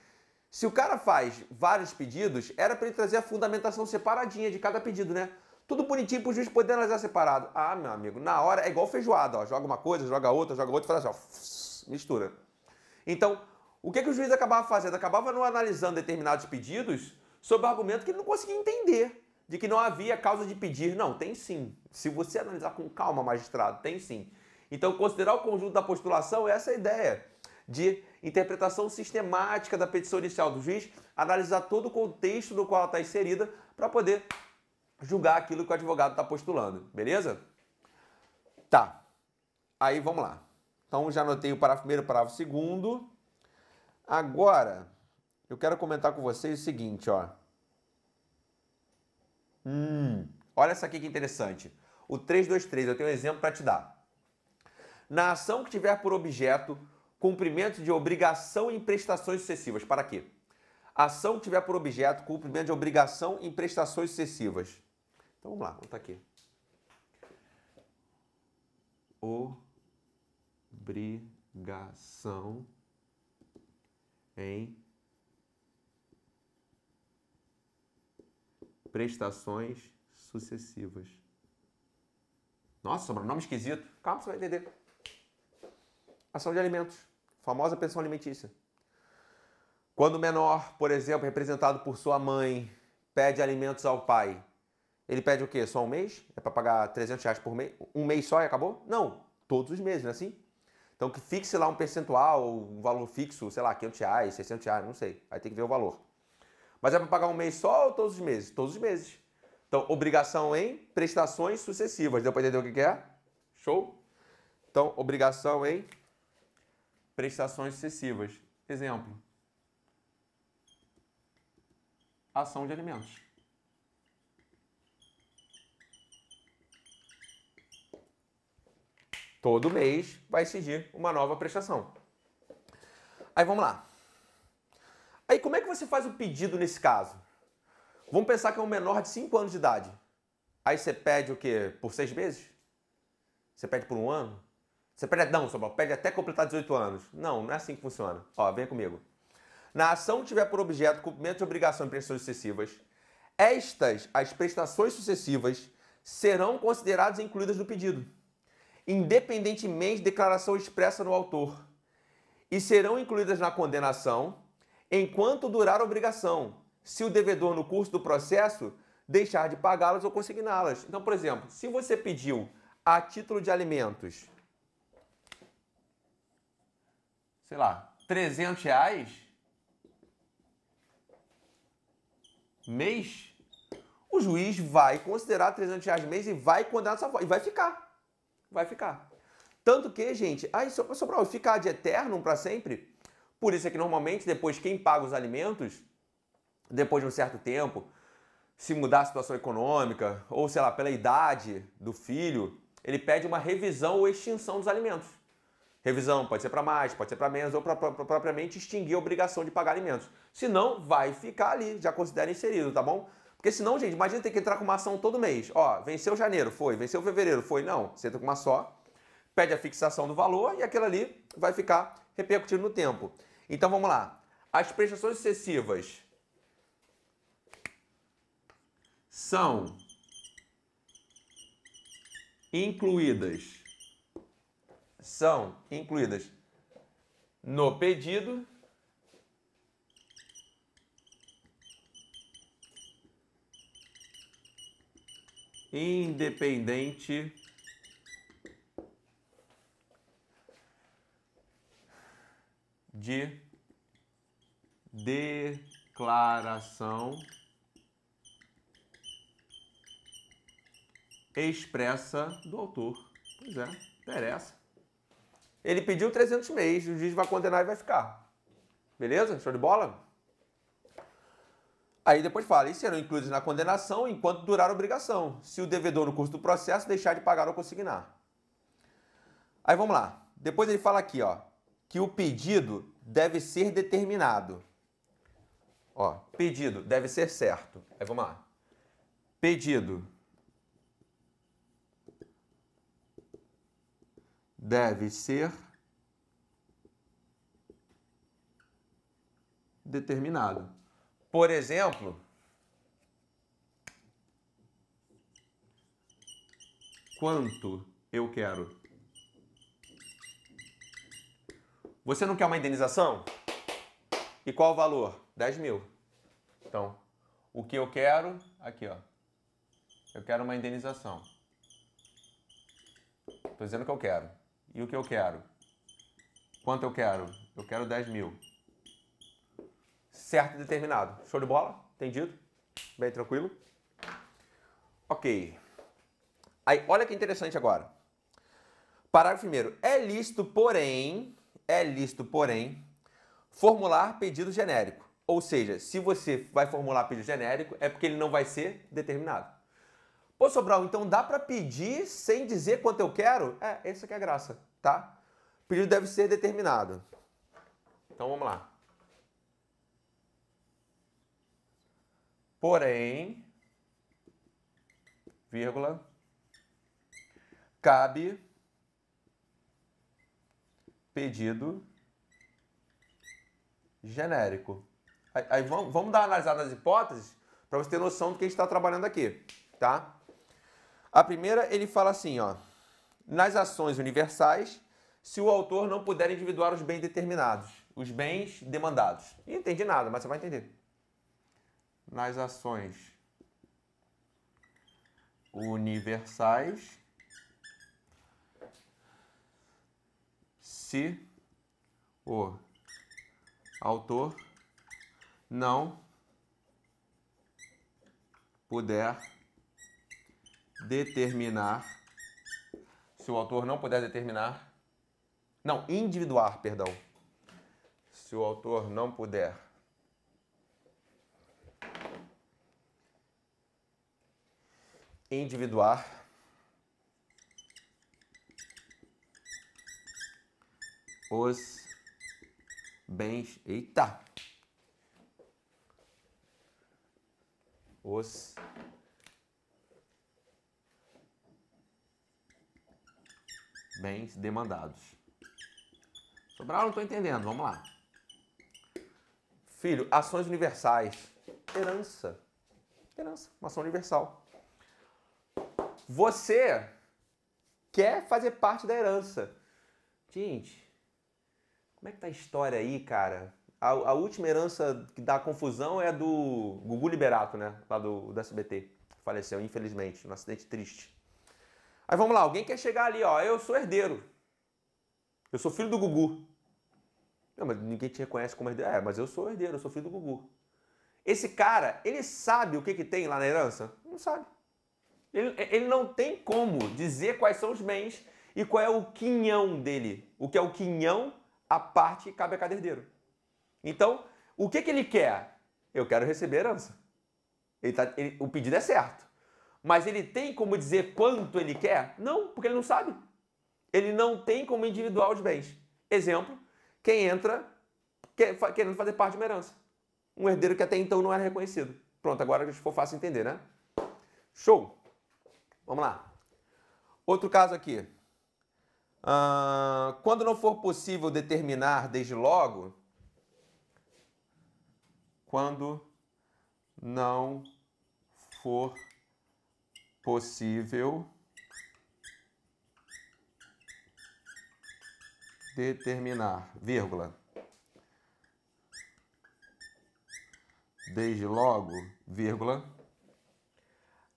Se o cara faz vários pedidos, era para ele trazer a fundamentação separadinha de cada pedido, né? Tudo bonitinho pro juiz poder analisar separado. Ah, meu amigo, na hora é igual feijoada, ó. Joga uma coisa, joga outra, joga outra e faz assim, ó, mistura. Então, o que, é que o juiz acabava fazendo? Acabava não analisando determinados pedidos sob o argumento que ele não conseguia entender, de que não havia causa de pedir. Não, tem sim. Se você analisar com calma, magistrado, tem sim. Então, considerar o conjunto da postulação é essa ideia de interpretação sistemática da petição inicial do juiz, analisar todo o contexto no qual ela está inserida para poder julgar aquilo que o advogado está postulando, beleza? Tá. Aí vamos lá. Então já anotei o parágrafo primeiro, parágrafo segundo. Agora, eu quero comentar com vocês o seguinte, ó. Hum, olha essa aqui que interessante. O 323, eu tenho um exemplo para te dar. Na ação que tiver por objeto cumprimento de obrigação em prestações sucessivas. Para quê? Ação que tiver por objeto cumprimento de obrigação em prestações sucessivas. Então vamos lá, vamos estar aqui. Obrigação em prestações sucessivas. Nossa, sobrenome esquisito. Calma, você vai entender. Ação de alimentos. Famosa pensão alimentícia. Quando o menor, por exemplo, representado por sua mãe, pede alimentos ao pai, ele pede o quê? Só um mês? É para pagar 300 reais por mês? Um mês só e acabou? Não, todos os meses, não é assim? Então que fixe lá um percentual, um valor fixo, sei lá, 500 reais, 600 reais, não sei. Aí tem que ver o valor. Mas é para pagar um mês só ou todos os meses? Todos os meses. Então, obrigação em prestações sucessivas. Deu para entender o que é? Show? Então, obrigação em prestações sucessivas. Exemplo. Ação de alimentos. Todo mês vai exigir uma nova prestação. Aí vamos lá. Aí como é que você faz o pedido nesse caso? Vamos pensar que é um menor de 5 anos de idade. Aí você pede o quê? Por seis meses? Você pede por um ano? Você pede, não, só pede até completar 18 anos. Não, não é assim que funciona. Ó, vem comigo. Na ação que tiver por objeto cumprimento de obrigação e prestações sucessivas, estas, as prestações sucessivas, serão consideradas incluídas no pedido independentemente de declaração expressa no autor, e serão incluídas na condenação enquanto durar a obrigação, se o devedor, no curso do processo, deixar de pagá-las ou consigná-las. Então, por exemplo, se você pediu a título de alimentos, sei lá, 300 reais mês, o juiz vai considerar 300 reais mês e vai condenar essa e vai ficar vai ficar. Tanto que, gente, aí so, Sobral, ficar de eterno para sempre, por isso é que normalmente depois quem paga os alimentos, depois de um certo tempo, se mudar a situação econômica, ou sei lá, pela idade do filho, ele pede uma revisão ou extinção dos alimentos. Revisão pode ser para mais, pode ser para menos, ou para propriamente extinguir a obrigação de pagar alimentos. Se não, vai ficar ali, já considera inserido, tá bom? Porque senão, gente, imagina ter que entrar com uma ação todo mês. Ó, venceu janeiro, foi. Venceu fevereiro, foi. Não, você entra com uma só, pede a fixação do valor e aquilo ali vai ficar repercutindo no tempo. Então vamos lá. As prestações sucessivas são incluídas são incluídas no pedido independente de declaração expressa do autor. Pois é, interessa. Ele pediu 300 meses, o juiz vai condenar e vai ficar. Beleza? Show de bola? Aí depois fala, e serão incluídos na condenação enquanto durar a obrigação, se o devedor no curso do processo deixar de pagar ou consignar. Aí vamos lá. Depois ele fala aqui, ó, que o pedido deve ser determinado. Ó, pedido deve ser certo. Aí vamos lá. Pedido deve ser determinado. Por exemplo, quanto eu quero? Você não quer uma indenização? E qual o valor? 10 mil. Então, o que eu quero, aqui ó, eu quero uma indenização. Estou dizendo o que eu quero. E o que eu quero? Quanto eu quero? Eu quero 10 mil certo e determinado. Show de bola? Entendido? Bem tranquilo? Ok. Aí, olha que interessante agora. Parágrafo primeiro. É lícito, porém, é lícito, porém, formular pedido genérico. Ou seja, se você vai formular pedido genérico, é porque ele não vai ser determinado. Pô, Sobral, então dá para pedir sem dizer quanto eu quero? É, essa que é a graça, tá? O pedido deve ser determinado. Então vamos lá. Porém, vírgula, cabe pedido genérico. Aí, aí vamos, vamos, dar uma analisada nas hipóteses para você ter noção do que a gente está trabalhando aqui, tá? A primeira, ele fala assim, ó. Nas ações universais, se o autor não puder individuar os bens determinados, os bens demandados. Não entendi nada, mas você vai entender nas ações universais se o autor não puder determinar, se o autor não puder determinar, não, individuar, perdão, se o autor não puder individuar os bens. Eita! Os bens demandados. Sobral, não estou entendendo. Vamos lá. Filho, ações universais. Herança. Herança, uma ação universal. Você quer fazer parte da herança. Gente, como é que tá a história aí, cara? A, a última herança que dá confusão é a do Gugu Liberato, né? Lá do, do SBT. Faleceu, infelizmente, um acidente triste. Aí vamos lá, alguém quer chegar ali, ó. Eu sou herdeiro. Eu sou filho do Gugu. Não, mas ninguém te reconhece como herdeiro. É, mas eu sou herdeiro, eu sou filho do Gugu. Esse cara, ele sabe o que, que tem lá na herança? Não sabe. Ele, ele não tem como dizer quais são os bens e qual é o quinhão dele. O que é o quinhão, a parte que cabe a cada herdeiro. Então, o que, que ele quer? Eu quero receber herança. Ele tá, ele, o pedido é certo. Mas ele tem como dizer quanto ele quer? Não, porque ele não sabe. Ele não tem como individuar os bens. Exemplo, quem entra querendo fazer parte de uma herança. Um herdeiro que até então não era reconhecido. Pronto, agora for fácil entender, né? Show! Vamos lá. Outro caso aqui. Ah, quando não for possível determinar desde logo, quando não for possível determinar, vírgula. Desde logo, vírgula,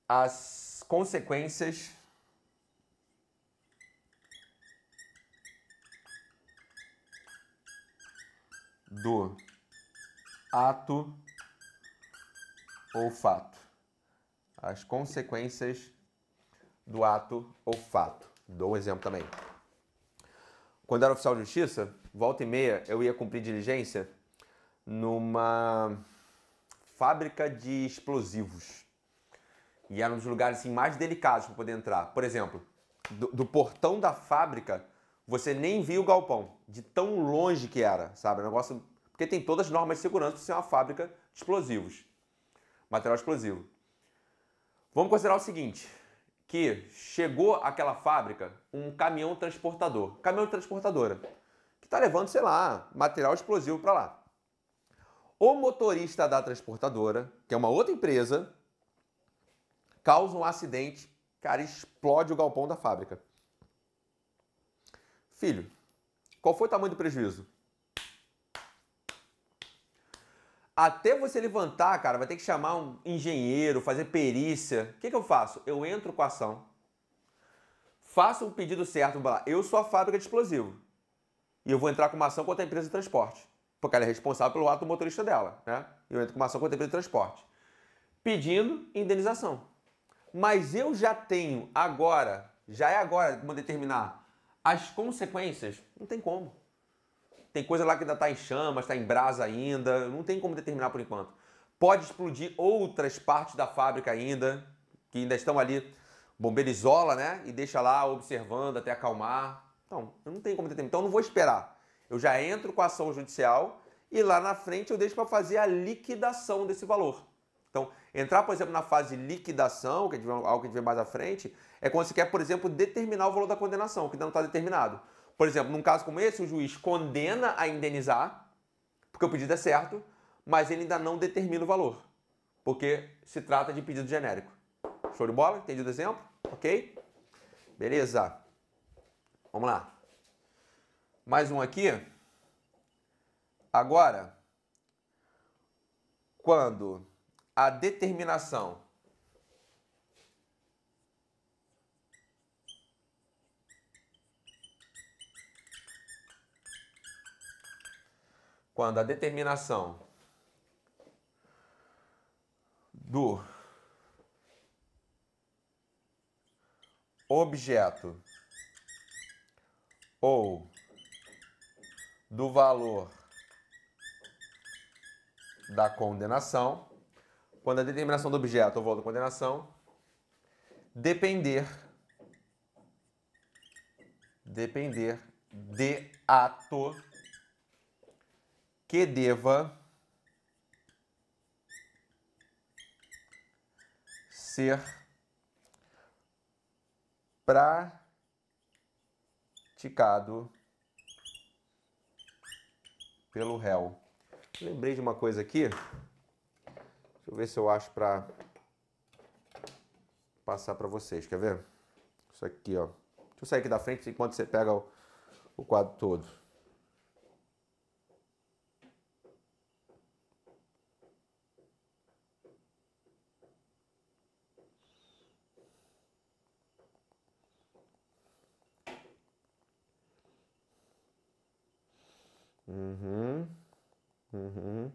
as consequências do ato ou fato. As consequências do ato ou fato. Dou um exemplo também. Quando era oficial de justiça, volta e meia eu ia cumprir diligência numa fábrica de explosivos. E era um dos lugares assim, mais delicados para poder entrar. Por exemplo, do, do, portão da fábrica, você nem via o galpão, de tão longe que era, sabe? O é negócio. Porque tem todas as normas de segurança para ser uma fábrica de explosivos material explosivo. Vamos considerar o seguinte: que chegou àquela fábrica um caminhão transportador, caminhão transportadora, que está levando, sei lá, material explosivo para lá. O motorista da transportadora, que é uma outra empresa, causa um acidente, cara, explode o galpão da fábrica. Filho, qual foi o tamanho do prejuízo? Até você levantar, cara, vai ter que chamar um engenheiro, fazer perícia. O que, que eu faço? Eu entro com a ação. Faço um pedido certo, eu sou a fábrica de explosivo. E eu vou entrar com uma ação contra a empresa de transporte. Porque ela é responsável pelo ato do motorista dela, né? Eu entro com uma ação contra a empresa de transporte. Pedindo indenização mas eu já tenho agora, já é agora determinar as consequências, não tem como. Tem coisa lá que ainda está em chamas, está em brasa ainda, não tem como determinar por enquanto. Pode explodir outras partes da fábrica ainda, que ainda estão ali, bombeiro isola, né? E deixa lá observando até acalmar. Então, não tem como determinar. Então, eu não vou esperar. Eu já entro com a ação judicial e lá na frente eu deixo para fazer a liquidação desse valor. Então, Entrar, por exemplo, na fase liquidação, que é algo que a gente vê mais à frente, é quando se quer, por exemplo, determinar o valor da condenação, que ainda não está determinado. Por exemplo, num caso como esse, o juiz condena a indenizar, porque o pedido é certo, mas ele ainda não determina o valor, porque se trata de pedido genérico. Show de bola? Entendido o exemplo? Ok? Beleza. Vamos lá. Mais um aqui. Agora, quando a determinação. Quando a determinação do objeto ou do valor da condenação quando a determinação do objeto ou valor à condenação depender depender de ato que deva ser praticado pelo réu. Lembrei de uma coisa aqui Deixa eu ver se eu acho para passar para vocês. Quer ver? Isso aqui, ó. Deixa eu sair aqui da frente enquanto você pega o, o quadro todo. Uhum. Uhum.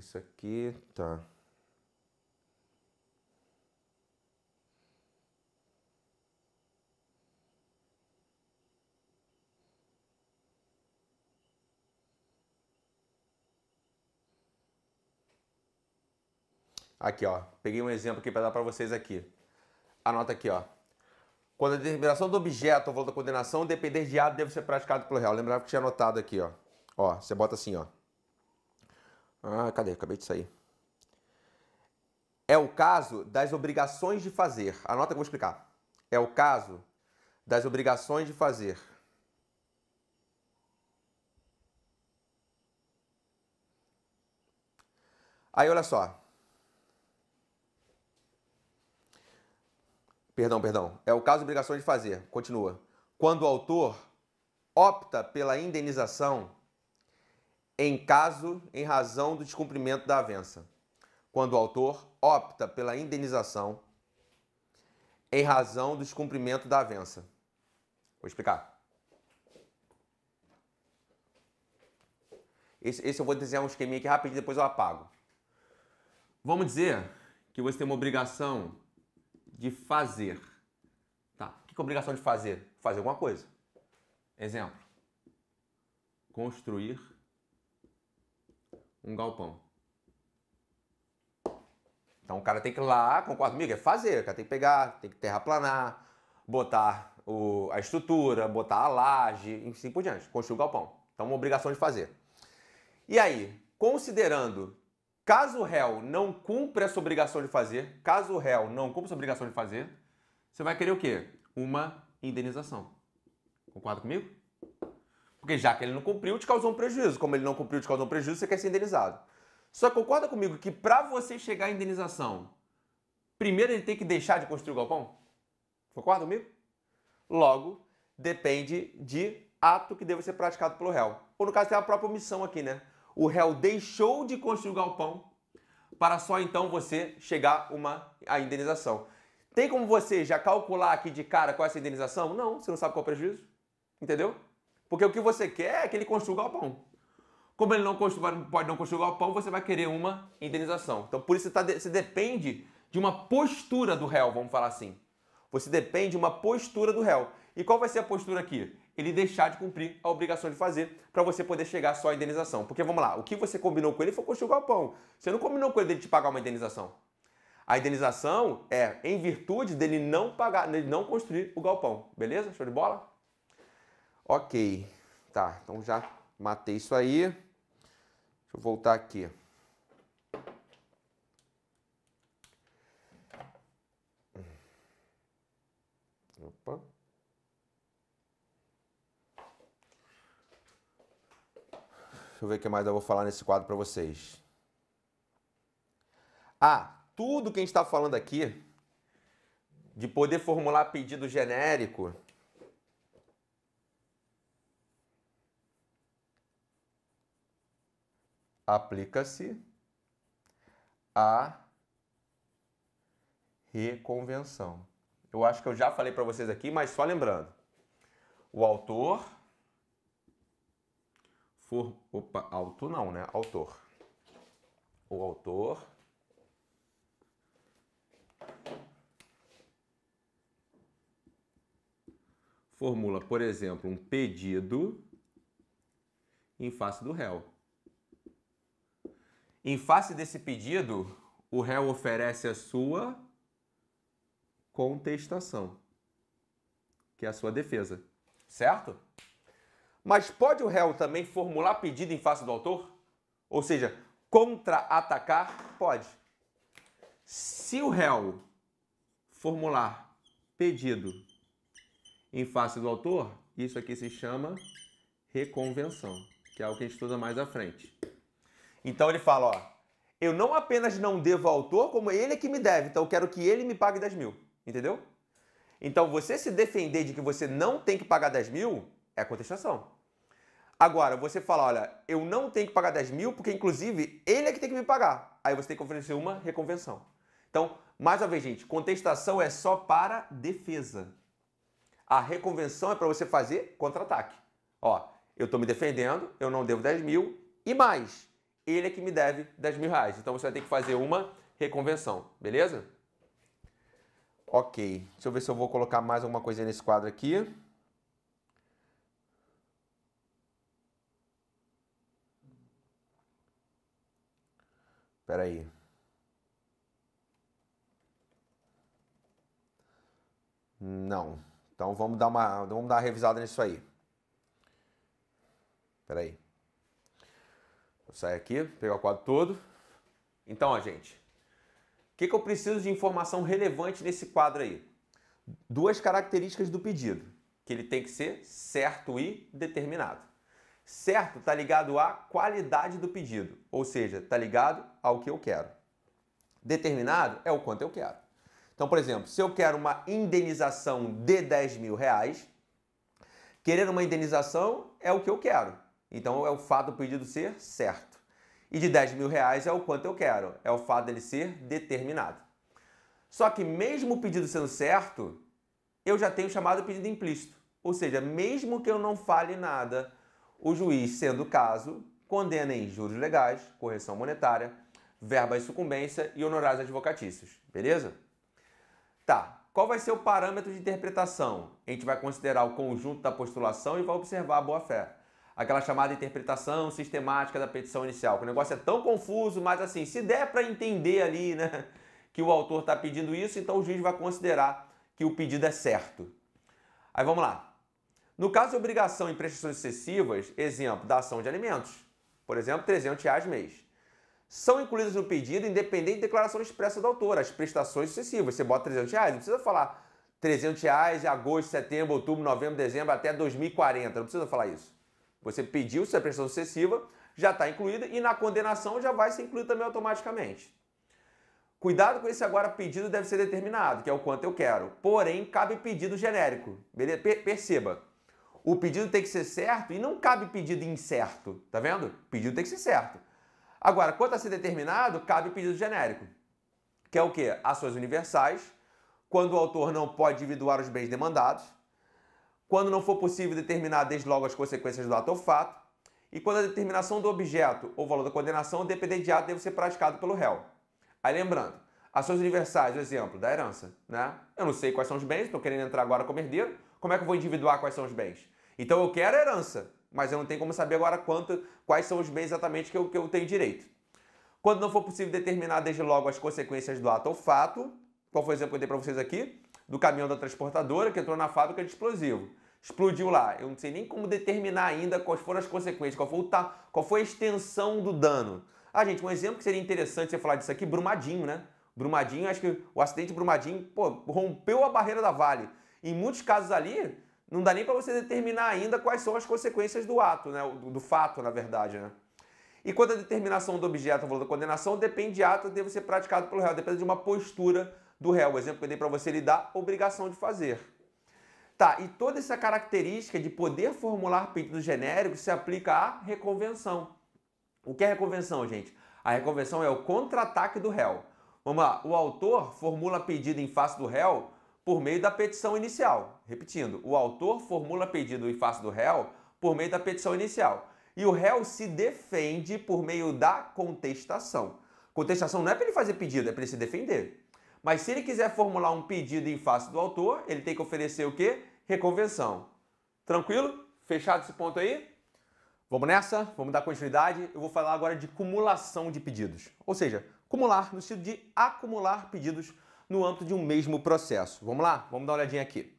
Isso aqui tá. Aqui, ó. Peguei um exemplo aqui para dar para vocês aqui. Anota aqui, ó. Quando a determinação do objeto ou valor da condenação depender de A, deve ser praticado pelo réu. Lembrava que tinha anotado aqui, ó. Ó, você bota assim, ó. Ah, cadê? Acabei de sair. É o caso das obrigações de fazer. Anota que eu vou explicar. É o caso das obrigações de fazer. Aí olha só. Perdão, perdão. É o caso de obrigações de fazer. Continua. Quando o autor opta pela indenização em caso em razão do descumprimento da avença, quando o autor opta pela indenização em razão do descumprimento da avença. Vou explicar. Esse, esse eu vou desenhar um esqueminha aqui rapidinho, depois eu apago. Vamos dizer que você tem uma obrigação de fazer. Tá. O que é a obrigação de fazer? Fazer alguma coisa. Exemplo. Construir um galpão. Então o cara tem que ir lá, concorda comigo? É fazer, o cara tem que pegar, tem que terraplanar, botar o, a estrutura, botar a laje, e assim por diante, construir o galpão. Então uma obrigação de fazer. E aí, considerando, caso o réu não cumpra essa obrigação de fazer, caso o réu não cumpra essa obrigação de fazer, você vai querer o quê? Uma indenização. Concorda comigo? Porque já que ele não cumpriu, te causou um prejuízo. Como ele não cumpriu, te causou um prejuízo, você quer ser indenizado. Só concorda comigo que para você chegar à indenização, primeiro ele tem que deixar de construir o galpão? Concorda comigo? Logo, depende de ato que deva ser praticado pelo réu. Ou no caso, tem a própria omissão aqui, né? O réu deixou de construir o galpão para só então você chegar uma, a indenização. Tem como você já calcular aqui de cara qual é essa indenização? Não, você não sabe qual é o prejuízo. Entendeu? Porque o que você quer é que ele construa o galpão. Como ele não pode não construir o galpão, você vai querer uma indenização. Então, por isso, você, tá, você depende de uma postura do réu, vamos falar assim. Você depende de uma postura do réu. E qual vai ser a postura aqui? Ele deixar de cumprir a obrigação de fazer para você poder chegar só à indenização. Porque vamos lá, o que você combinou com ele foi construir o galpão. Você não combinou com ele de te pagar uma indenização. A indenização é em virtude dele não pagar, dele não construir o galpão. Beleza? Show de bola? Ok, tá, então já matei isso aí. Deixa eu voltar aqui. Opa. Deixa eu ver o que mais eu vou falar nesse quadro para vocês. Ah, tudo que a gente está falando aqui de poder formular pedido genérico aplica-se a reconvenção. Eu acho que eu já falei para vocês aqui, mas só lembrando. O autor for, opa, auto não, né? Autor. O autor formula, por exemplo, um pedido em face do réu. Em face desse pedido, o réu oferece a sua contestação, que é a sua defesa, certo? Mas pode o réu também formular pedido em face do autor? Ou seja, contra-atacar? Pode. Se o réu formular pedido em face do autor, isso aqui se chama reconvenção, que é o que a gente estuda mais à frente. Então ele fala, ó, eu não apenas não devo ao autor, como é ele é que me deve, então eu quero que ele me pague 10 mil, entendeu? Então você se defender de que você não tem que pagar 10 mil é contestação. Agora, você fala, olha, eu não tenho que pagar 10 mil porque, inclusive, ele é que tem que me pagar. Aí você tem que oferecer uma reconvenção. Então, mais uma vez, gente, contestação é só para defesa. A reconvenção é para você fazer contra-ataque. Ó, eu estou me defendendo, eu não devo 10 mil e mais ele é que me deve 10 mil reais. Então você vai ter que fazer uma reconvenção, beleza? Ok, deixa eu ver se eu vou colocar mais alguma coisa nesse quadro aqui. Espera aí. Não. Então vamos dar uma, vamos dar uma revisada nisso aí. Espera aí sai aqui, pegar o quadro todo. Então, ó, gente, o que, que eu preciso de informação relevante nesse quadro aí? Duas características do pedido, que ele tem que ser certo e determinado. Certo está ligado à qualidade do pedido, ou seja, está ligado ao que eu quero. Determinado é o quanto eu quero. Então, por exemplo, se eu quero uma indenização de 10 mil reais, querer uma indenização é o que eu quero. Então é o fato do pedido ser certo. E de 10 mil reais é o quanto eu quero, é o fato dele ser determinado. Só que mesmo o pedido sendo certo, eu já tenho chamado pedido implícito. Ou seja, mesmo que eu não fale nada, o juiz, sendo o caso, condena em juros legais, correção monetária, verba de sucumbência e honorários advocatícios. Beleza? Tá. Qual vai ser o parâmetro de interpretação? A gente vai considerar o conjunto da postulação e vai observar a boa-fé aquela chamada interpretação sistemática da petição inicial. Que o negócio é tão confuso, mas assim, se der para entender ali, né, que o autor está pedindo isso, então o juiz vai considerar que o pedido é certo. Aí vamos lá. No caso de obrigação em prestações excessivas, exemplo da ação de alimentos, por exemplo, 300 reais mês, são incluídas no pedido, independente da declaração expressa do autor, as prestações excessivas. Você bota 300 reais, não precisa falar 300 reais de agosto, setembro, outubro, novembro, dezembro até 2040, não precisa falar isso. Você pediu se a prestação sucessiva, já está incluída e na condenação já vai ser incluída também automaticamente. Cuidado com esse agora pedido deve ser determinado, que é o quanto eu quero. Porém, cabe pedido genérico. Perceba, o pedido tem que ser certo e não cabe pedido incerto, tá vendo? O pedido tem que ser certo. Agora, quanto a ser determinado, cabe pedido genérico, que é o quê? Ações universais, quando o autor não pode individuar os bens demandados, quando não for possível determinar desde logo as consequências do ato ou fato, e quando a determinação do objeto ou valor da condenação depender de ato deve ser praticado pelo réu. Aí lembrando, ações universais, exemplo da herança, né? Eu não sei quais são os bens, estou querendo entrar agora como herdeiro, como é que eu vou individuar quais são os bens? Então eu quero a herança, mas eu não tenho como saber agora quanto, quais são os bens exatamente que eu, que eu tenho direito. Quando não for possível determinar desde logo as consequências do ato ou fato, qual foi o exemplo que eu dei para vocês aqui? Do caminhão da transportadora que entrou na fábrica de explosivo explodiu lá. Eu não sei nem como determinar ainda quais foram as consequências, qual foi, ta... qual foi a extensão do dano. Ah, gente, um exemplo que seria interessante você falar disso aqui, Brumadinho, né? Brumadinho, acho que o acidente de Brumadinho, pô, rompeu a barreira da Vale. Em muitos casos ali, não dá nem para você determinar ainda quais são as consequências do ato, né? Do, do fato, na verdade, né? E quando a determinação do objeto, valor da condenação, depende de ato deve ser praticado pelo réu, depende de uma postura do réu. O exemplo que eu dei para você, ele dá obrigação de fazer. Tá, e toda essa característica de poder formular pedidos genéricos se aplica à reconvenção. O que é reconvenção, gente? A reconvenção é o contra-ataque do réu. Vamos lá, o autor formula pedido em face do réu por meio da petição inicial. Repetindo, o autor formula pedido em face do réu por meio da petição inicial. E o réu se defende por meio da contestação. Contestação não é para ele fazer pedido, é para ele se defender. Mas se ele quiser formular um pedido em face do autor, ele tem que oferecer o quê? reconvenção. Tranquilo? Fechado esse ponto aí? Vamos nessa? Vamos dar continuidade? Eu vou falar agora de cumulação de pedidos. Ou seja, cumular no sentido de acumular pedidos no âmbito de um mesmo processo. Vamos lá? Vamos dar uma olhadinha aqui.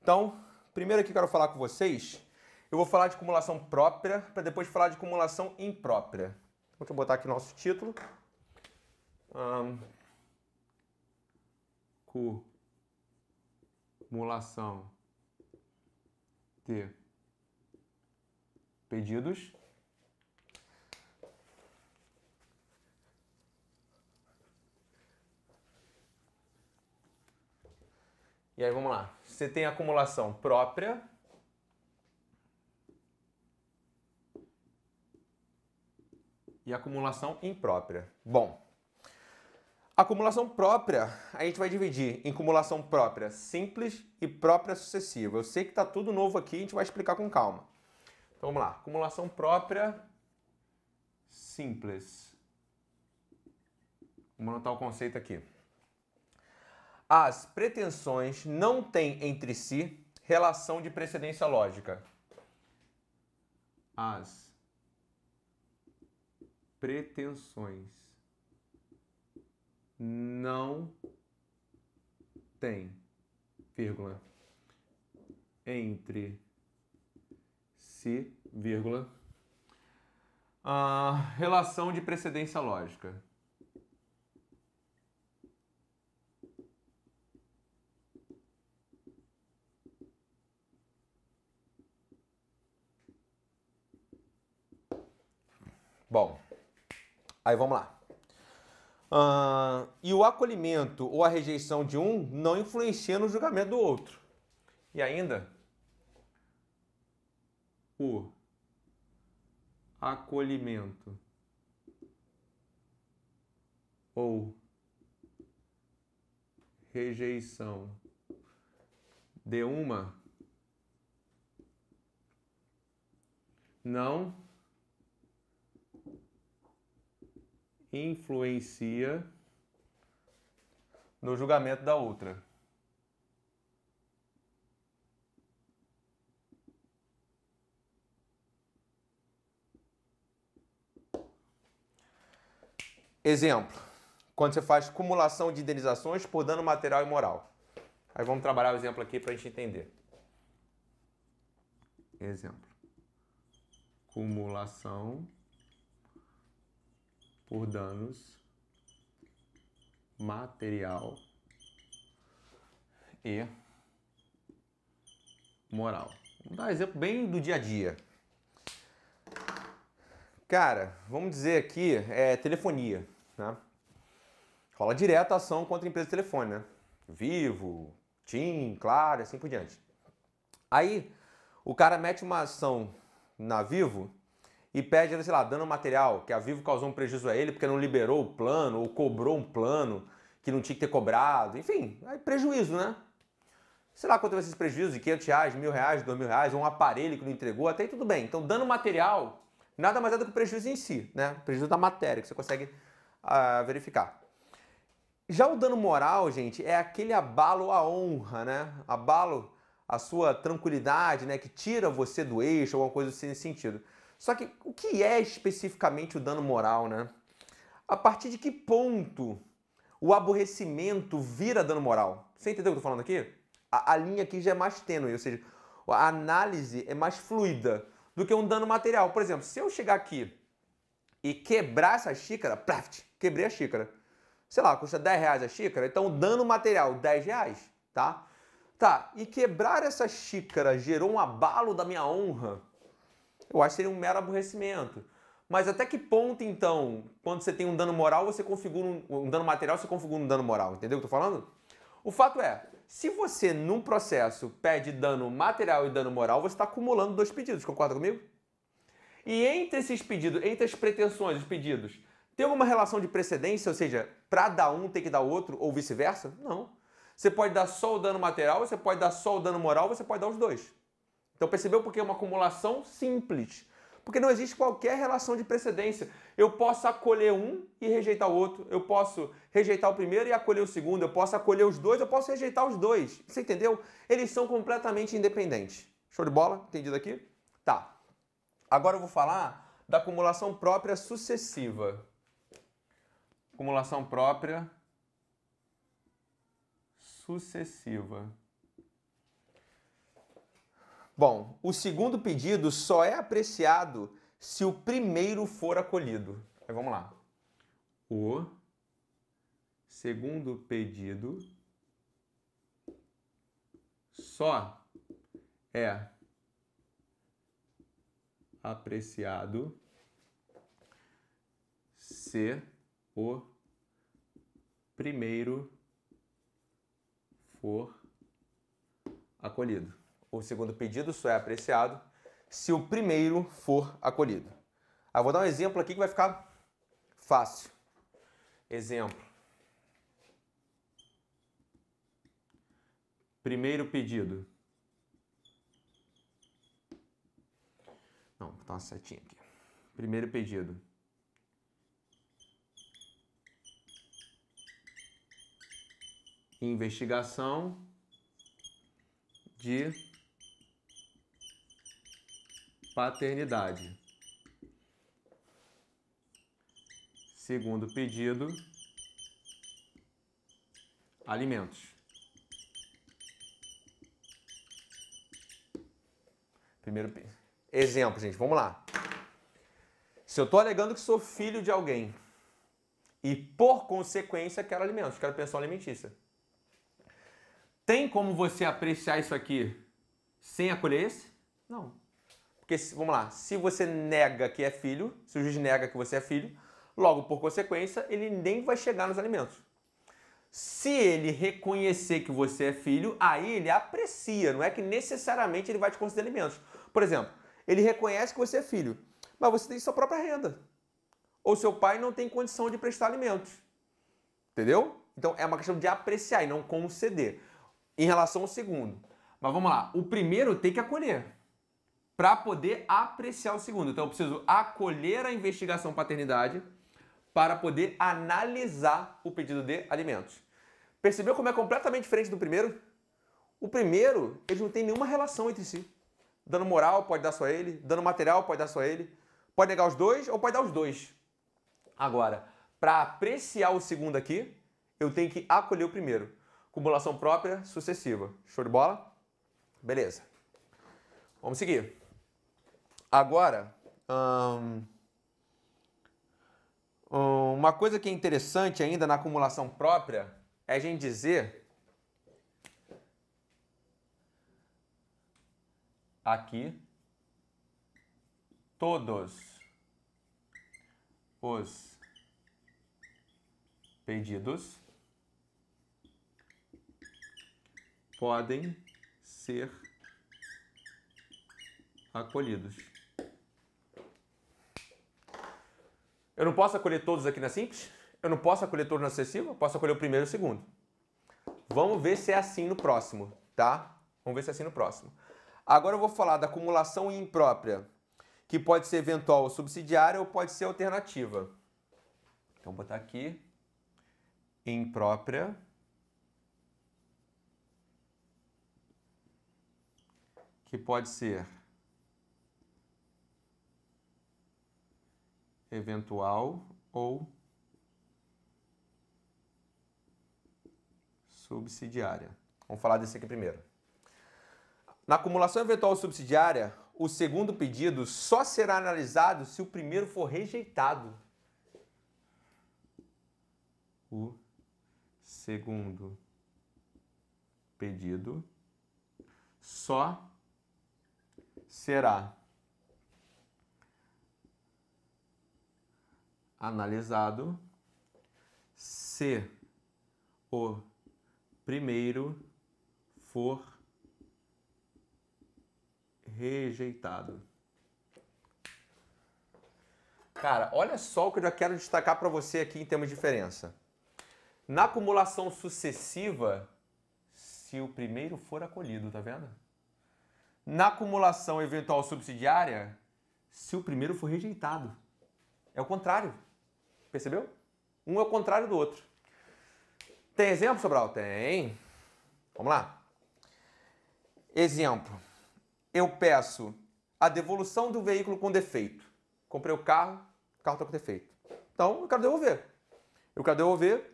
Então, primeiro aqui que eu quero falar com vocês, eu vou falar de cumulação própria para depois falar de cumulação imprópria. deixa eu botar aqui nosso título. Um, cumulação ter pedidos. E aí vamos lá. Você tem acumulação própria. E acumulação imprópria. Bom, Acumulação própria, a gente vai dividir em acumulação própria simples e própria sucessiva. Eu sei que está tudo novo aqui, a gente vai explicar com calma. Então vamos lá, acumulação própria simples. Vamos anotar o conceito aqui. As pretensões não têm entre si relação de precedência lógica. As pretensões não tem, vírgula, entre si, vírgula, a relação de precedência lógica. Bom, aí vamos lá. Uh, e o acolhimento ou a rejeição de um não influencia no julgamento do outro. E ainda, o acolhimento ou rejeição de uma não influencia no julgamento da outra. Exemplo, quando você faz cumulação de indenizações por dano material e moral. Aí vamos trabalhar o exemplo aqui para a gente entender. Exemplo. Cumulação por danos material e moral. Vamos dar um exemplo bem do dia a dia. Cara, vamos dizer aqui, é telefonia, né? Rola direto a ação contra a empresa de telefone, né? Vivo, TIM, Claro, assim por diante. Aí, o cara mete uma ação na Vivo e pede, sei lá, dano material, que a Vivo causou um prejuízo a ele porque não liberou o plano ou cobrou um plano que não tinha que ter cobrado, enfim, é prejuízo, né? Sei lá quanto vai ser esse prejuízo, de 500 reais, mil reais, dois mil reais, um aparelho que não entregou, até aí tudo bem. Então, dano material nada mais é do que o prejuízo em si, né? Prejuízo da matéria que você consegue uh, verificar. Já o dano moral, gente, é aquele abalo à honra, né? Abalo à sua tranquilidade, né? Que tira você do eixo, alguma coisa nesse sentido. Só que o que é especificamente o dano moral, né? A partir de que ponto o aborrecimento vira dano moral? Você entendeu o que eu tô falando aqui? A, a linha aqui já é mais tênue, ou seja, a análise é mais fluida do que um dano material. Por exemplo, se eu chegar aqui e quebrar essa xícara, praft, quebrei a xícara. Sei lá, custa 10 reais a xícara, então dano material, 10 reais, tá? Tá, e quebrar essa xícara gerou um abalo da minha honra, eu acho que seria um mero aborrecimento. Mas até que ponto, então, quando você tem um dano moral, você configura um, um dano material, você configura um dano moral, entendeu o que eu tô falando? O fato é, se você, num processo, pede dano material e dano moral, você está acumulando dois pedidos, concorda comigo? E entre esses pedidos, entre as pretensões, os pedidos, tem alguma relação de precedência, ou seja, para dar um tem que dar outro, ou vice-versa? Não. Você pode dar só o dano material, você pode dar só o dano moral, você pode dar os dois. Então percebeu porque é uma acumulação simples. Porque não existe qualquer relação de precedência. Eu posso acolher um e rejeitar o outro. Eu posso rejeitar o primeiro e acolher o segundo. Eu posso acolher os dois, eu posso rejeitar os dois. Você entendeu? Eles são completamente independentes. Show de bola? Entendido aqui? Tá. Agora eu vou falar da acumulação própria sucessiva. Acumulação própria sucessiva. Bom, o segundo pedido só é apreciado se o primeiro for acolhido. Aí vamos lá. O segundo pedido só é apreciado se o primeiro for acolhido o segundo pedido só é apreciado se o primeiro for acolhido. Ah, vou dar um exemplo aqui que vai ficar fácil. Exemplo. Primeiro pedido. Não, vou botar uma setinha aqui. Primeiro pedido. Investigação de paternidade. Segundo pedido, alimentos. Primeiro exemplo, gente, vamos lá. Se eu estou alegando que sou filho de alguém e por consequência quero alimentos, quero pensão alimentícia. Tem como você apreciar isso aqui sem acolher esse? Não. Porque, vamos lá, se você nega que é filho, se o juiz nega que você é filho, logo por consequência, ele nem vai chegar nos alimentos. Se ele reconhecer que você é filho, aí ele aprecia, não é que necessariamente ele vai te conceder alimentos. Por exemplo, ele reconhece que você é filho, mas você tem sua própria renda. Ou seu pai não tem condição de prestar alimentos. Entendeu? Então é uma questão de apreciar e não conceder. Em relação ao segundo. Mas vamos lá, o primeiro tem que acolher para poder apreciar o segundo. Então eu preciso acolher a investigação paternidade para poder analisar o pedido de alimentos. Percebeu como é completamente diferente do primeiro? O primeiro, ele não tem nenhuma relação entre si. Dano moral pode dar só ele, dano material pode dar só ele. Pode negar os dois ou pode dar os dois. Agora, para apreciar o segundo aqui, eu tenho que acolher o primeiro. Cumulação própria sucessiva. Show de bola? Beleza. Vamos seguir. Agora, hum, uma coisa que é interessante ainda na acumulação própria é a gente dizer aqui todos os pedidos podem ser acolhidos. Eu não posso acolher todos aqui na simples? Eu não posso acolher todos na acessível? Eu posso acolher o primeiro e o segundo. Vamos ver se é assim no próximo, tá? Vamos ver se é assim no próximo. Agora eu vou falar da acumulação imprópria, que pode ser eventual ou subsidiária ou pode ser alternativa. Então vou botar aqui imprópria que pode ser eventual ou subsidiária. Vamos falar desse aqui primeiro. Na acumulação eventual subsidiária, o segundo pedido só será analisado se o primeiro for rejeitado. O segundo pedido só será analisado se o primeiro for rejeitado. Cara, olha só o que eu já quero destacar para você aqui em termos de diferença. Na acumulação sucessiva, se o primeiro for acolhido, tá vendo? Na acumulação eventual subsidiária, se o primeiro for rejeitado. É o contrário. Percebeu? Um é o contrário do outro. Tem exemplo, Sobral? Tem. Vamos lá. Exemplo. Eu peço a devolução do veículo com defeito. Comprei o carro, o carro está com defeito. Então, eu quero devolver. Eu quero devolver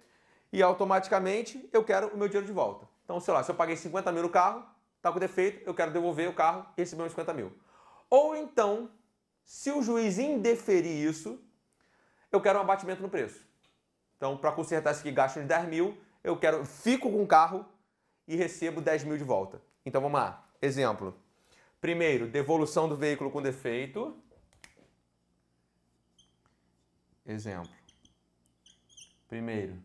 e automaticamente eu quero o meu dinheiro de volta. Então, sei lá, se eu paguei 50 mil no carro, está com defeito, eu quero devolver o carro e receber meus 50 mil. Ou então, se o juiz indeferir isso, eu quero um abatimento no preço. Então, para consertar esse aqui, gasto uns 10 mil, eu quero, fico com o carro e recebo 10 mil de volta. Então, vamos lá. Exemplo. Primeiro, devolução do veículo com defeito. Exemplo. Primeiro.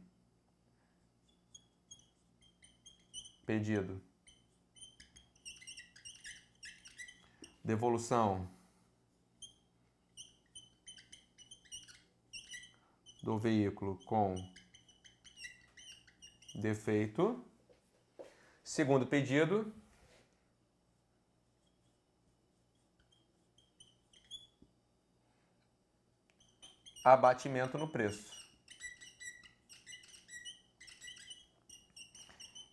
Pedido. Devolução do veículo com defeito. Segundo pedido, abatimento no preço.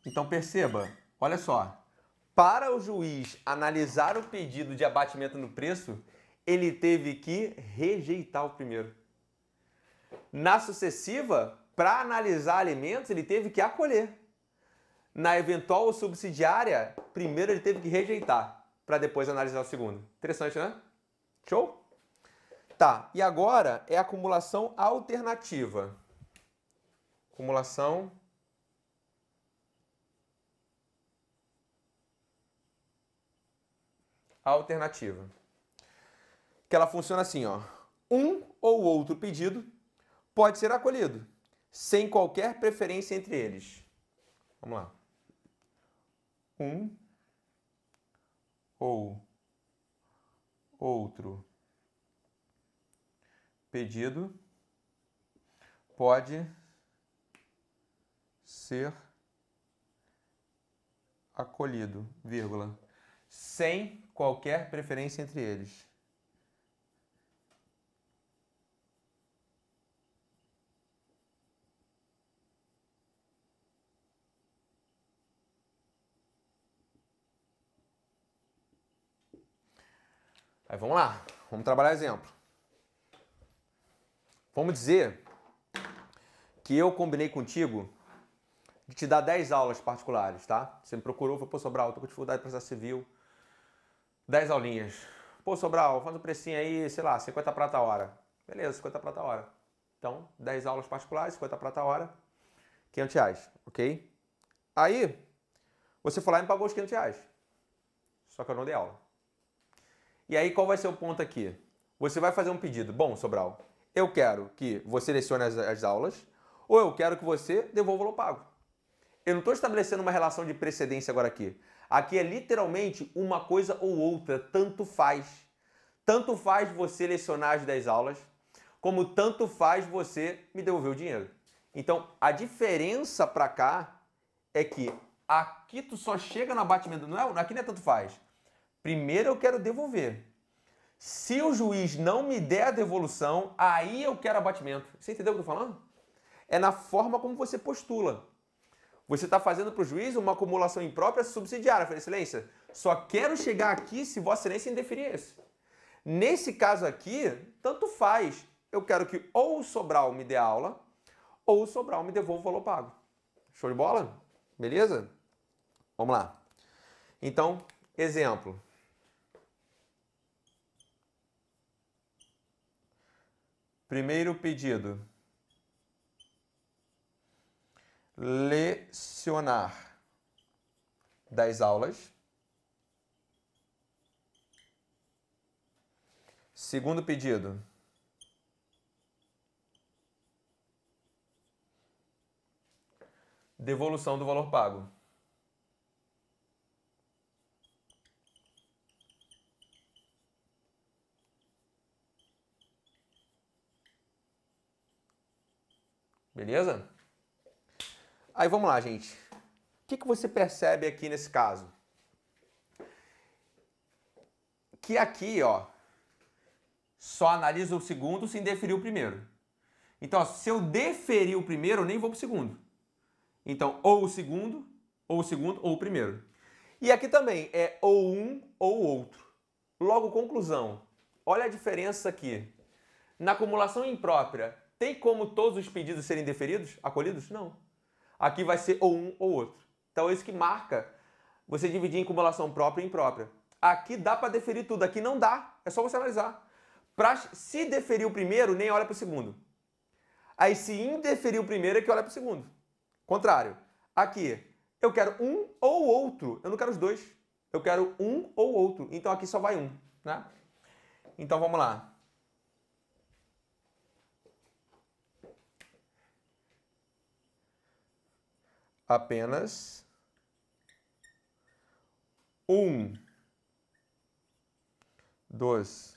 Então perceba, olha só, para o juiz analisar o pedido de abatimento no preço, ele teve que rejeitar o primeiro. Na sucessiva, para analisar alimentos, ele teve que acolher. Na eventual ou subsidiária, primeiro ele teve que rejeitar, para depois analisar o segundo. Interessante, né? Show? Tá, e agora é acumulação alternativa. Acumulação alternativa. Que ela funciona assim, ó. Um ou outro pedido pode ser acolhido, sem qualquer preferência entre eles. Vamos lá. Um ou outro pedido pode ser acolhido, vírgula, sem qualquer preferência entre eles. Aí vamos lá, vamos trabalhar exemplo. Vamos dizer que eu combinei contigo de te dar 10 aulas particulares, tá? Você me procurou, falou, pô, Sobral, tô com dificuldade de prestar civil. 10 aulinhas. Pô, Sobral, faz um precinho aí, sei lá, 50 prata a hora. Beleza, 50 prata a hora. Então, 10 aulas particulares, 50 prata a hora, 500 reais, ok? Aí, você foi lá e me pagou os 500 reais. Só que eu não dei aula. E aí qual vai ser o ponto aqui? Você vai fazer um pedido. Bom, Sobral, eu quero que você selecione as, as aulas ou eu quero que você devolva o pago. Eu não estou estabelecendo uma relação de precedência agora aqui. Aqui é literalmente uma coisa ou outra, tanto faz. Tanto faz você selecionar as 10 aulas, como tanto faz você me devolver o dinheiro. Então, a diferença para cá é que aqui tu só chega no abatimento, não é, aqui não é tanto faz. Primeiro eu quero devolver. Se o juiz não me der a devolução, aí eu quero abatimento. Você entendeu o que eu estou falando? É na forma como você postula. Você está fazendo para o juiz uma acumulação imprópria subsidiária. Falei, excelência, só quero chegar aqui se Vossa Excelência indeferir esse. Nesse caso aqui, tanto faz. Eu quero que ou o Sobral me dê aula, ou o Sobral me devolva o valor pago. Show de bola? Beleza? Vamos lá. Então, exemplo. Primeiro pedido. Lecionar 10 aulas. Segundo pedido. Devolução do valor pago. Beleza? Aí vamos lá, gente. O que, que você percebe aqui nesse caso? Que aqui, ó, só analisa o segundo sem deferir o primeiro. Então, ó, se eu deferir o primeiro, eu nem vou para o segundo. Então, ou o segundo, ou o segundo, ou o primeiro. E aqui também é ou um ou outro. Logo, conclusão. Olha a diferença aqui. Na acumulação imprópria, tem como todos os pedidos serem deferidos, acolhidos? Não. Aqui vai ser ou um ou outro. Então é isso que marca você dividir em acumulação própria e imprópria. Aqui dá para deferir tudo, aqui não dá. É só você analisar. Pra, se deferir o primeiro, nem olha para o segundo. Aí se indeferir o primeiro é que olha para o segundo. Contrário. Aqui, eu quero um ou outro. Eu não quero os dois. Eu quero um ou outro. Então aqui só vai um. Né? Então vamos lá. apenas um dos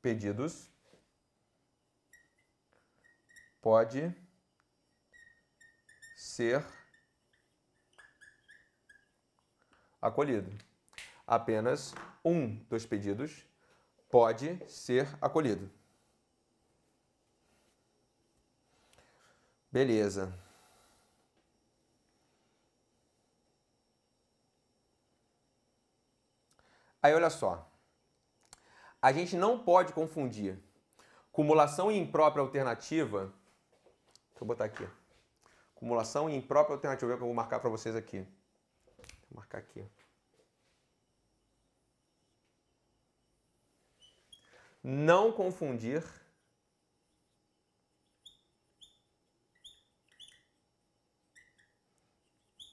pedidos pode ser acolhido. Apenas um dos pedidos pode ser acolhido. Beleza. Aí olha só. A gente não pode confundir cumulação imprópria alternativa. Deixa eu botar aqui. Cumulação imprópria alternativa, que eu vou marcar para vocês aqui. Vou marcar aqui. Não confundir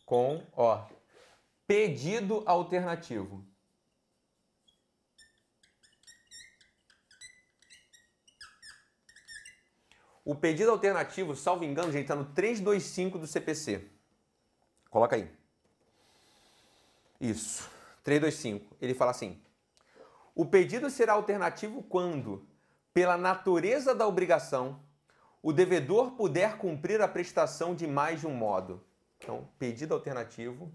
com, ó, pedido alternativo. O pedido alternativo, salvo engano, gente, está no 325 do CPC. Coloca aí. Isso. 325. Ele fala assim: O pedido será alternativo quando, pela natureza da obrigação, o devedor puder cumprir a prestação de mais de um modo. Então, pedido alternativo.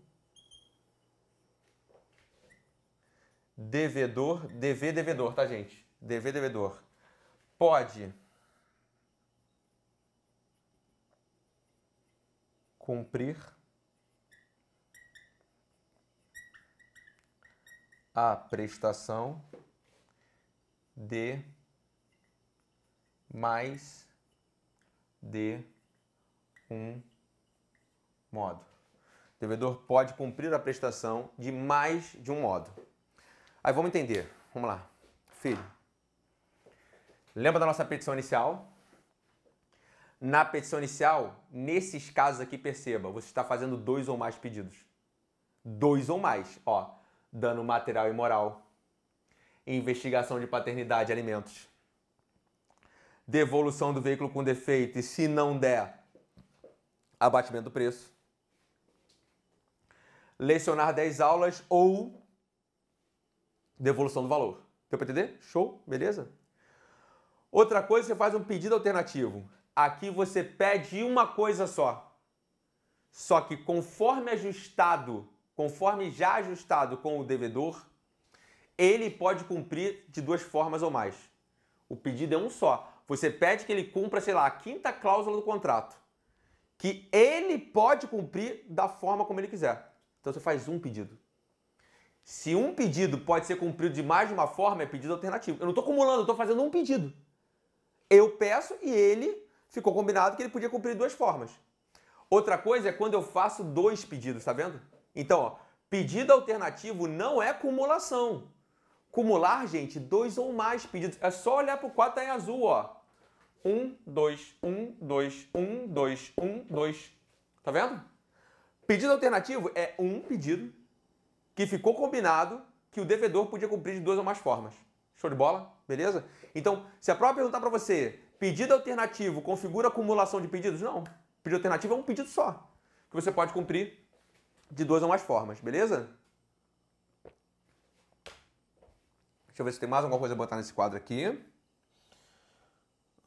Devedor, dever devedor, tá, gente? Dever devedor. Pode cumprir a prestação de mais de um modo. O devedor pode cumprir a prestação de mais de um modo. Aí vamos entender. Vamos lá. Filho, lembra da nossa petição inicial? na petição inicial, nesses casos aqui, perceba, você está fazendo dois ou mais pedidos. Dois ou mais, ó. Dano material e moral. Investigação de paternidade e alimentos. Devolução do veículo com defeito e, se não der, abatimento do preço. Lecionar 10 aulas ou devolução do valor. Deu para entender? Show? Beleza? Outra coisa, você faz um pedido alternativo Aqui você pede uma coisa só. Só que conforme ajustado, conforme já ajustado com o devedor, ele pode cumprir de duas formas ou mais. O pedido é um só. Você pede que ele cumpra, sei lá, a quinta cláusula do contrato, que ele pode cumprir da forma como ele quiser. Então você faz um pedido. Se um pedido pode ser cumprido de mais de uma forma, é pedido alternativo. Eu não estou acumulando, eu estou fazendo um pedido. Eu peço e ele ficou combinado que ele podia cumprir duas formas. Outra coisa é quando eu faço dois pedidos, tá vendo? Então, ó, pedido alternativo não é cumulação. Cumular, gente, dois ou mais pedidos. É só olhar para o quadro tá em azul, ó. Um, dois, um, dois, um, dois, um, dois. Tá vendo? Pedido alternativo é um pedido que ficou combinado que o devedor podia cumprir de duas ou mais formas. Show de bola? Beleza? Então, se a prova perguntar para você, Pedido alternativo configura acumulação de pedidos? Não. Pedido alternativo é um pedido só, que você pode cumprir de duas ou mais formas, beleza? Deixa eu ver se tem mais alguma coisa a botar nesse quadro aqui.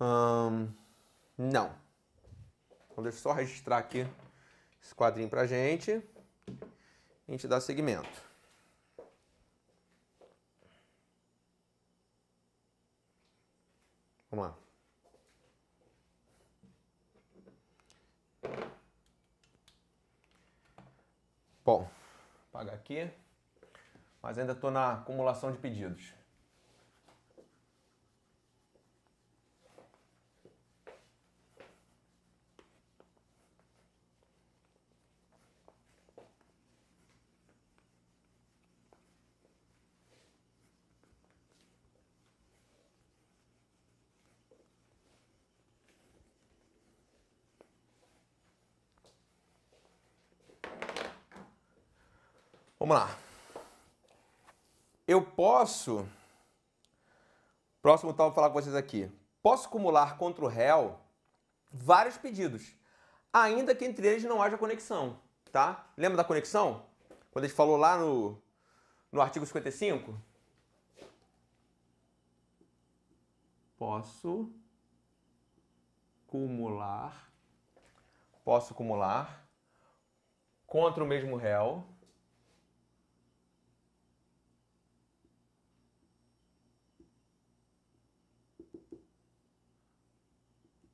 Hum, não. Então deixa eu só registrar aqui esse quadrinho pra gente. A gente dá seguimento. Vamos lá. Bom, pagar aqui, mas ainda estou na acumulação de pedidos. Vamos lá. Eu posso. Próximo tal, então, vou falar com vocês aqui. Posso acumular contra o réu vários pedidos, ainda que entre eles não haja conexão, tá? Lembra da conexão? Quando a gente falou lá no, no artigo 55? Posso acumular. Posso acumular contra o mesmo réu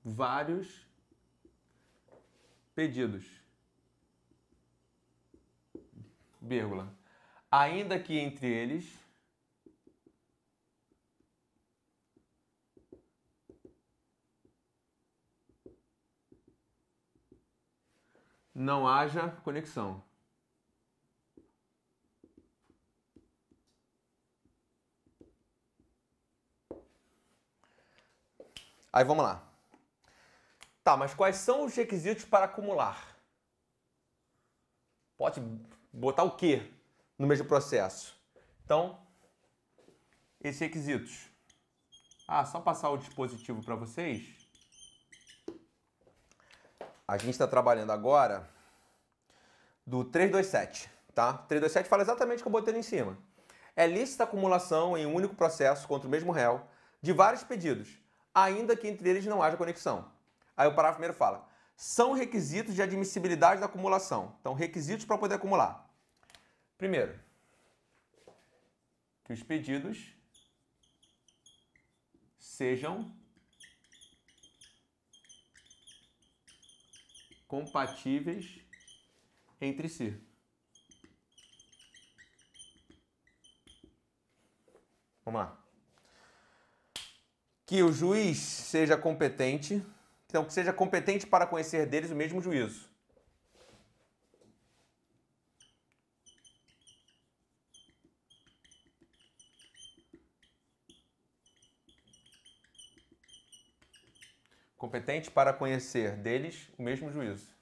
vários pedidos. Vírgula. Ainda que entre eles não haja conexão. Aí vamos lá. Tá, mas quais são os requisitos para acumular? Pode botar o que no mesmo processo? Então, esses requisitos. Ah, só passar o dispositivo para vocês. A gente está trabalhando agora do 327, tá? 327 fala exatamente o que eu botei ali em cima. É lícita acumulação em um único processo contra o mesmo réu de vários pedidos, ainda que entre eles não haja conexão. Aí o parágrafo primeiro fala: são requisitos de admissibilidade da acumulação. Então, requisitos para poder acumular. Primeiro, que os pedidos sejam compatíveis entre si. Vamos lá. Que o juiz seja competente então, que seja competente para conhecer deles o mesmo juízo. Competente para conhecer deles o mesmo juízo.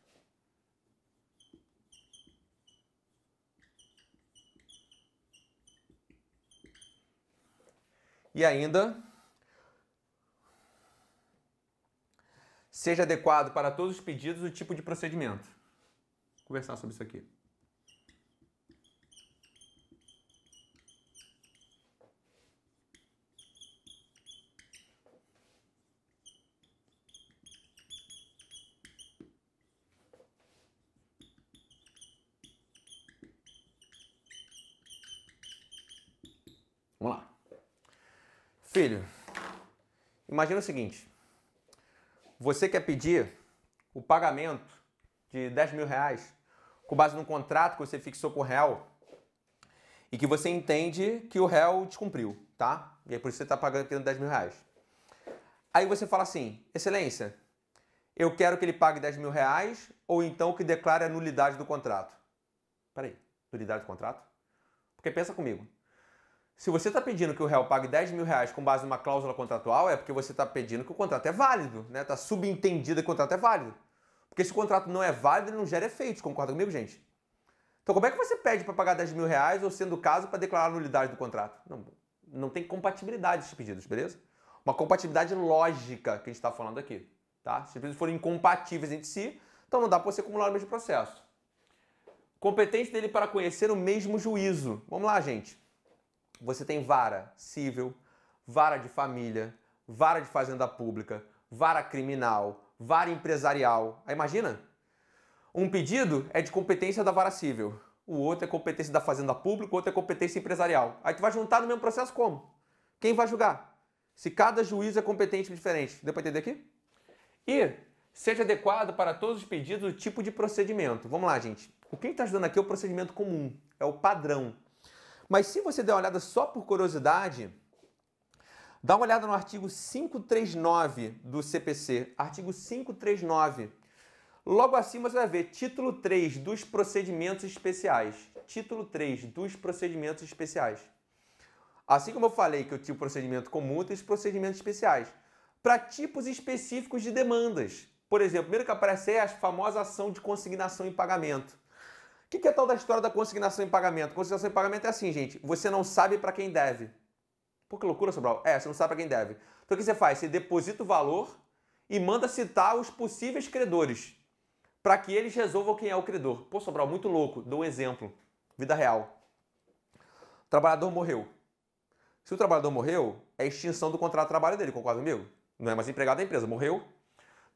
E ainda seja adequado para todos os pedidos o tipo de procedimento. Vou conversar sobre isso aqui. Vamos lá. Filho, imagina o seguinte. Você quer pedir o pagamento de 10 mil reais com base num contrato que você fixou com o réu e que você entende que o réu descumpriu, tá? E aí por isso você está pagando pedindo 10 mil reais. Aí você fala assim, excelência, eu quero que ele pague 10 mil reais ou então que declare a nulidade do contrato. Peraí, nulidade do contrato? Porque pensa comigo, se você está pedindo que o réu pague 10 mil reais com base numa cláusula contratual, é porque você está pedindo que o contrato é válido, né? Está subentendido que o contrato é válido. Porque se o contrato não é válido, ele não gera efeitos, concorda comigo, gente? Então como é que você pede para pagar 10 mil reais ou, sendo o caso, para declarar a nulidade do contrato? Não, não tem compatibilidade esses pedidos, beleza? Uma compatibilidade lógica que a gente está falando aqui, tá? Se os pedidos forem incompatíveis entre si, então não dá para você acumular o mesmo processo. Competência dele para conhecer o mesmo juízo. Vamos lá, gente. Você tem vara civil, vara de família, vara de fazenda pública, vara criminal, vara empresarial. Aí imagina? Um pedido é de competência da vara civil, o outro é competência da fazenda pública, o outro é competência empresarial. Aí tu vai juntar no mesmo processo como? Quem vai julgar? Se cada juiz é competente diferente. Deu para entender aqui? E seja adequado para todos os pedidos o tipo de procedimento. Vamos lá, gente. O que está ajudando aqui é o procedimento comum, é o padrão. Mas se você der uma olhada só por curiosidade, dá uma olhada no artigo 539 do CPC. Artigo 539. Logo acima você vai ver título 3 dos procedimentos especiais. Título 3 dos procedimentos especiais. Assim como eu falei que eu tinha o procedimento comum, tem os procedimentos especiais. Para tipos específicos de demandas. Por exemplo, primeiro que aparece é a famosa ação de consignação e pagamento. O que, que é tal da história da consignação em pagamento? Consignação em pagamento é assim, gente. Você não sabe para quem deve. Pô, que loucura, Sobral. É, você não sabe para quem deve. Então o que você faz? Você deposita o valor e manda citar os possíveis credores para que eles resolvam quem é o credor. Pô, Sobral, muito louco. Dou um exemplo. Vida real. O trabalhador morreu. Se o trabalhador morreu, é extinção do contrato de trabalho dele, concorda comigo? Não é mais empregado da empresa, morreu,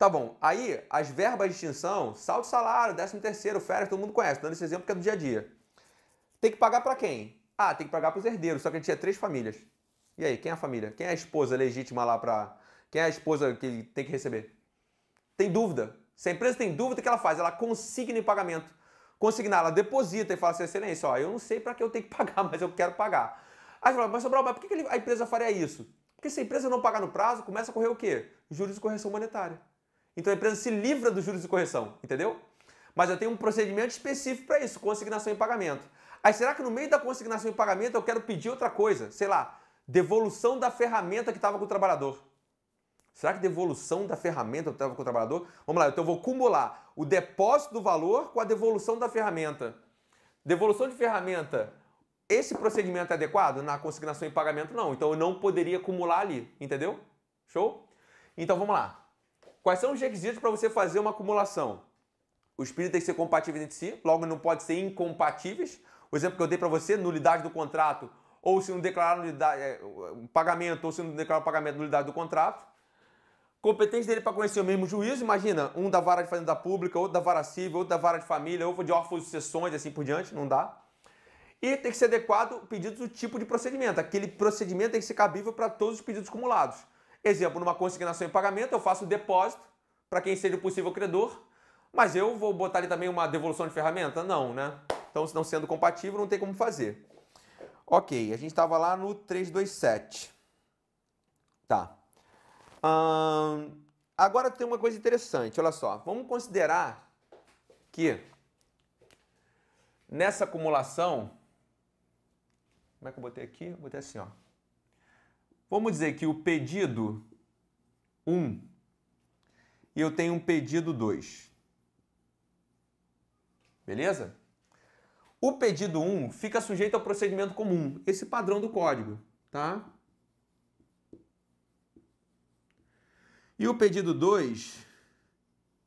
Tá bom, aí as verbas de extinção, saldo salário, décimo terceiro, férias, todo mundo conhece, dando esse exemplo que é do dia a dia. Tem que pagar para quem? Ah, tem que pagar para os herdeiros, só que a gente tinha três famílias. E aí, quem é a família? Quem é a esposa legítima lá para... Quem é a esposa que tem que receber? Tem dúvida. Se a empresa tem dúvida, o que ela faz? Ela consigna em pagamento. Consignar, ela deposita e fala assim, excelência, ó, eu não sei para que eu tenho que pagar, mas eu quero pagar. Aí fala, mas Sobral, mas por que a empresa faria isso? Porque se a empresa não pagar no prazo, começa a correr o quê? Juros de correção monetária. Então a empresa se livra dos juros de correção, entendeu? Mas eu tenho um procedimento específico para isso, consignação em pagamento. Aí será que no meio da consignação em pagamento eu quero pedir outra coisa? Sei lá, devolução da ferramenta que estava com o trabalhador. Será que devolução da ferramenta que estava com o trabalhador? Vamos lá, então eu vou cumular o depósito do valor com a devolução da ferramenta. Devolução de ferramenta, esse procedimento é adequado? Na consignação em pagamento, não. Então eu não poderia acumular ali, entendeu? Show? Então vamos lá. Quais são os requisitos para você fazer uma acumulação? O espírito tem que ser compatíveis entre si, logo não pode ser incompatíveis. O exemplo que eu dei para você, nulidade do contrato, ou se não declarar nulidade, um é, pagamento, ou se não declarar o pagamento, nulidade do contrato. Competência dele para conhecer o mesmo juízo, imagina, um da vara de fazenda pública, outro da vara civil, outro da vara de família, outro de órfãos e sucessões, assim por diante, não dá. E tem que ser adequado pedidos do tipo de procedimento. Aquele procedimento tem que ser cabível para todos os pedidos acumulados. Exemplo, numa consignação em pagamento, eu faço o depósito para quem seja o possível credor, mas eu vou botar ali também uma devolução de ferramenta? Não, né? Então, se não sendo compatível, não tem como fazer. Ok, a gente estava lá no 327. Tá. Hum, agora tem uma coisa interessante, olha só. Vamos considerar que nessa acumulação... Como é que eu botei aqui? Eu botei assim, ó. Vamos dizer que o pedido 1 um, e eu tenho um pedido 2. Beleza? O pedido 1 um fica sujeito ao procedimento comum, esse padrão do código, tá? E o pedido 2,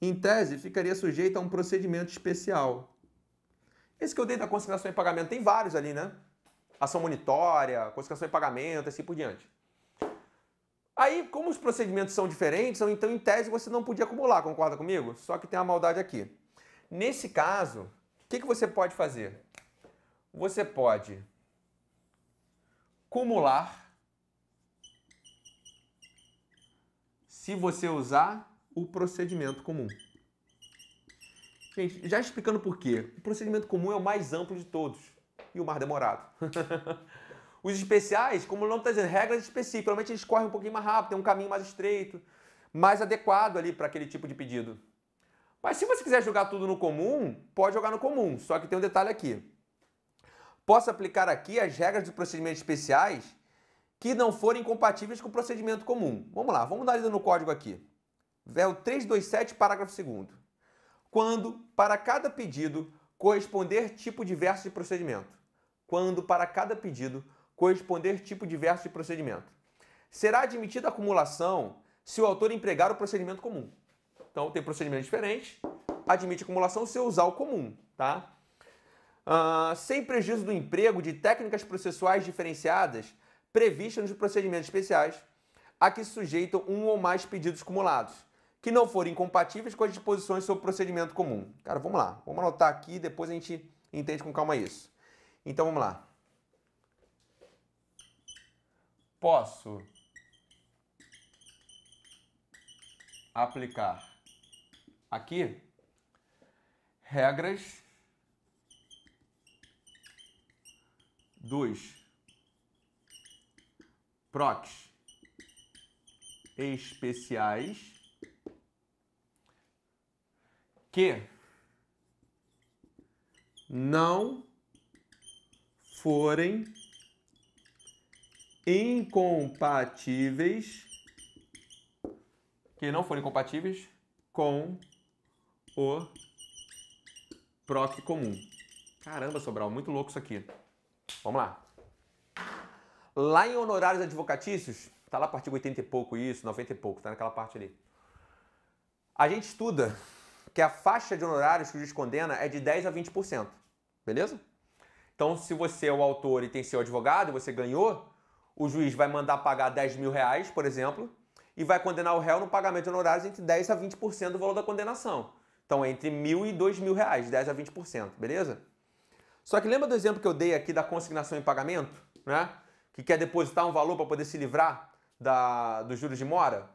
em tese, ficaria sujeito a um procedimento especial. Esse que eu dei da consignação em pagamento, tem vários ali, né? Ação monitória, consignação em pagamento, assim por diante. Aí, como os procedimentos são diferentes, então, então em tese você não podia acumular, concorda comigo? Só que tem uma maldade aqui. Nesse caso, o que, que você pode fazer? Você pode cumular se você usar o procedimento comum. Gente, já explicando por quê. O procedimento comum é o mais amplo de todos e o mais demorado. Os especiais, como o nome está dizendo, regras específicas, provavelmente eles correm um pouquinho mais rápido, tem um caminho mais estreito, mais adequado ali para aquele tipo de pedido. Mas se você quiser jogar tudo no comum, pode jogar no comum, só que tem um detalhe aqui. Posso aplicar aqui as regras de procedimentos especiais que não forem compatíveis com o procedimento comum. Vamos lá, vamos dar lida no código aqui. Véu 327, parágrafo 2 Quando, para cada pedido, corresponder tipo diverso de procedimento. Quando, para cada pedido, corresponder tipo diverso de procedimento. Será admitida a acumulação se o autor empregar o procedimento comum. Então, tem procedimento diferente, admite acumulação se usar o comum, tá? Uh, sem prejuízo do emprego de técnicas processuais diferenciadas previstas nos procedimentos especiais a que sujeitam um ou mais pedidos acumulados que não forem compatíveis com as disposições sobre procedimento comum. Cara, vamos lá. Vamos anotar aqui, depois a gente entende com calma isso. Então, vamos lá. posso aplicar aqui regras dos procs especiais que não forem incompatíveis que não forem compatíveis com o PROC comum. Caramba, Sobral, muito louco isso aqui. Vamos lá. Lá em honorários advocatícios, tá lá a partir 80 e pouco isso, 90 e pouco, tá naquela parte ali. A gente estuda que a faixa de honorários que o juiz condena é de 10 a 20%. Beleza? Então, se você é o autor e tem seu advogado você ganhou, o juiz vai mandar pagar 10 mil reais, por exemplo, e vai condenar o réu no pagamento de honorários entre 10% a 20% do valor da condenação. Então, é entre mil e dois mil reais, 10 a 20%, beleza? Só que lembra do exemplo que eu dei aqui da consignação em pagamento, né? Que quer depositar um valor para poder se livrar da, dos juros de mora?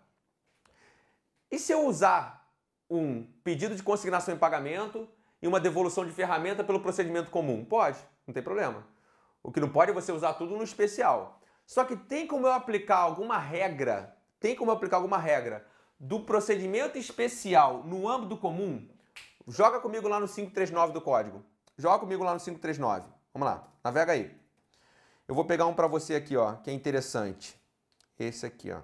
E se eu usar um pedido de consignação em pagamento e uma devolução de ferramenta pelo procedimento comum? Pode, não tem problema. O que não pode é você usar tudo no especial. Só que tem como eu aplicar alguma regra, tem como eu aplicar alguma regra do procedimento especial no âmbito comum? Joga comigo lá no 539 do código. Joga comigo lá no 539. Vamos lá, navega aí. Eu vou pegar um para você aqui, ó, que é interessante. Esse aqui, ó.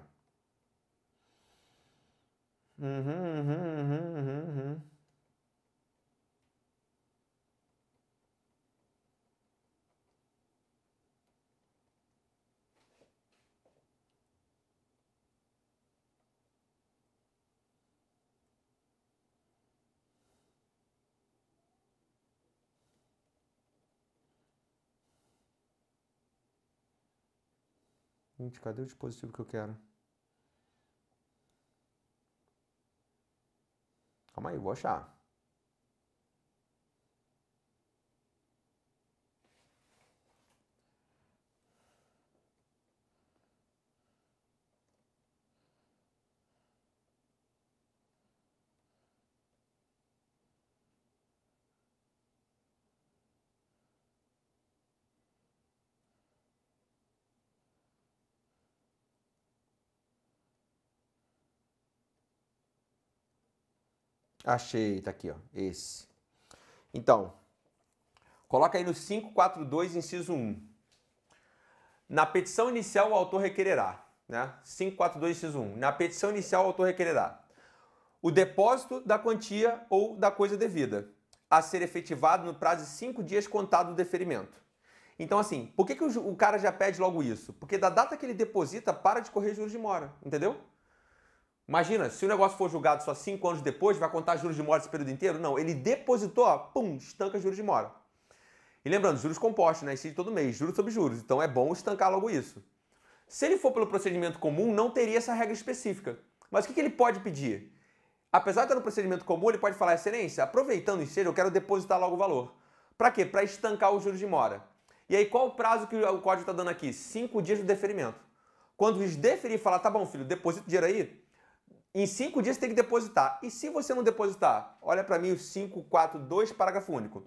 Uhum, uhum, uhum, uhum. uhum. Gente, cadê o dispositivo que eu quero? Calma aí, vou achar. Achei, tá aqui, ó, esse. Então, coloca aí no 542, inciso 1. Na petição inicial, o autor requererá, né? 542, inciso 1. Na petição inicial, o autor requererá o depósito da quantia ou da coisa devida a ser efetivado no prazo de 5 dias contado do deferimento. Então, assim, por que, que o cara já pede logo isso? Porque da data que ele deposita, para de correr juros de mora, entendeu? Imagina, se o negócio for julgado só cinco anos depois, vai contar juros de mora esse período inteiro? Não, ele depositou, pum, estanca juros de mora. E lembrando, juros compostos, né? Incide todo mês, juros sobre juros. Então é bom estancar logo isso. Se ele for pelo procedimento comum, não teria essa regra específica. Mas o que, ele pode pedir? Apesar de estar no procedimento comum, ele pode falar, excelência, aproveitando o ensejo, eu quero depositar logo o valor. Para quê? Para estancar os juros de mora. E aí, qual o prazo que o código está dando aqui? Cinco dias do deferimento. Quando o juiz deferir e falar, tá bom, filho, deposita o dinheiro aí, em cinco dias você tem que depositar. E se você não depositar? Olha para mim o 542, parágrafo único.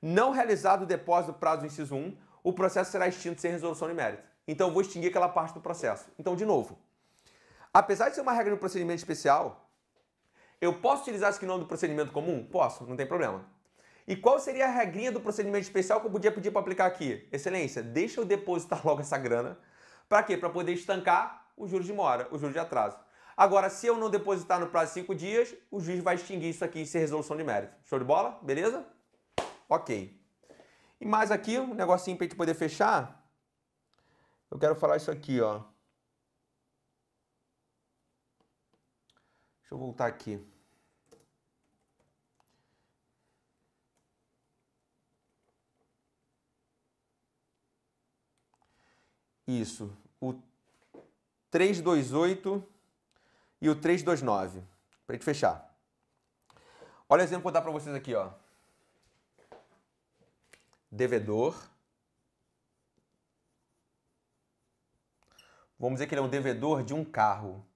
Não realizado o depósito do prazo do inciso 1, o processo será extinto sem resolução de mérito. Então eu vou extinguir aquela parte do processo. Então, de novo, apesar de ser uma regra do procedimento especial, eu posso utilizar esse nome do procedimento comum? Posso, não tem problema. E qual seria a regrinha do procedimento especial que eu podia pedir para aplicar aqui? Excelência, deixa eu depositar logo essa grana. Para quê? Para poder estancar o juros de mora, o juros de atraso. Agora, se eu não depositar no prazo de 5 dias, o juiz vai extinguir isso aqui e ser resolução de mérito. Show de bola? Beleza? Ok. E mais aqui, um negocinho para a gente poder fechar. Eu quero falar isso aqui, ó. Deixa eu voltar aqui. Isso. O 328 e o 329, para a gente fechar. Olha o exemplo que eu vou dar para vocês aqui, ó. Devedor. Vamos dizer que ele é um devedor de um carro.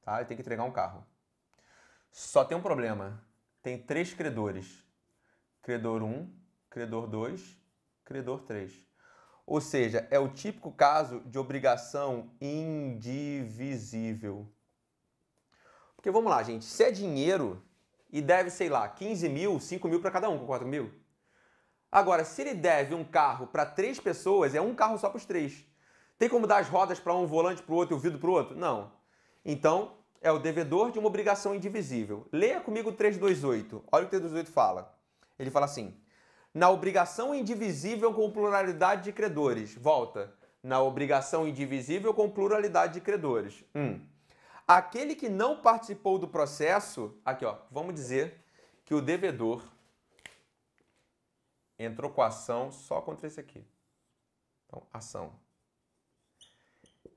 Tá? Ele tem que entregar um carro. Só tem um problema. Tem três credores. Credor 1, credor 2, credor 3. Ou seja, é o típico caso de obrigação indivisível. Porque vamos lá, gente, se é dinheiro e deve, sei lá, 15 mil, 5 mil para cada um, com 4 mil. Agora, se ele deve um carro para três pessoas, é um carro só para os três. Tem como dar as rodas para um volante para o outro e o vidro para o outro? Não. Então, é o devedor de uma obrigação indivisível. Leia comigo o 328. Olha o que o 328 fala. Ele fala assim: na obrigação indivisível com pluralidade de credores. Volta. Na obrigação indivisível com pluralidade de credores. Um. Aquele que não participou do processo, aqui ó, vamos dizer que o devedor entrou com a ação só contra esse aqui. Então, ação.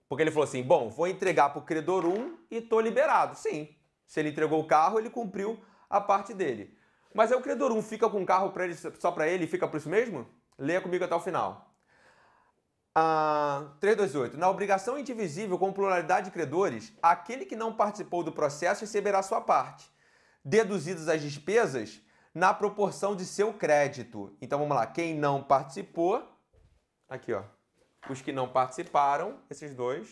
Porque ele falou assim: bom, vou entregar para o credor 1 um e estou liberado. Sim, se ele entregou o carro, ele cumpriu a parte dele. Mas aí é o credor 1 um fica com o carro pra ele, só para ele e fica por isso mesmo? Leia comigo até o final. Ah, 328. Na obrigação indivisível com pluralidade de credores, aquele que não participou do processo receberá sua parte, deduzidas as despesas na proporção de seu crédito. Então vamos lá, quem não participou, aqui ó, os que não participaram, esses dois,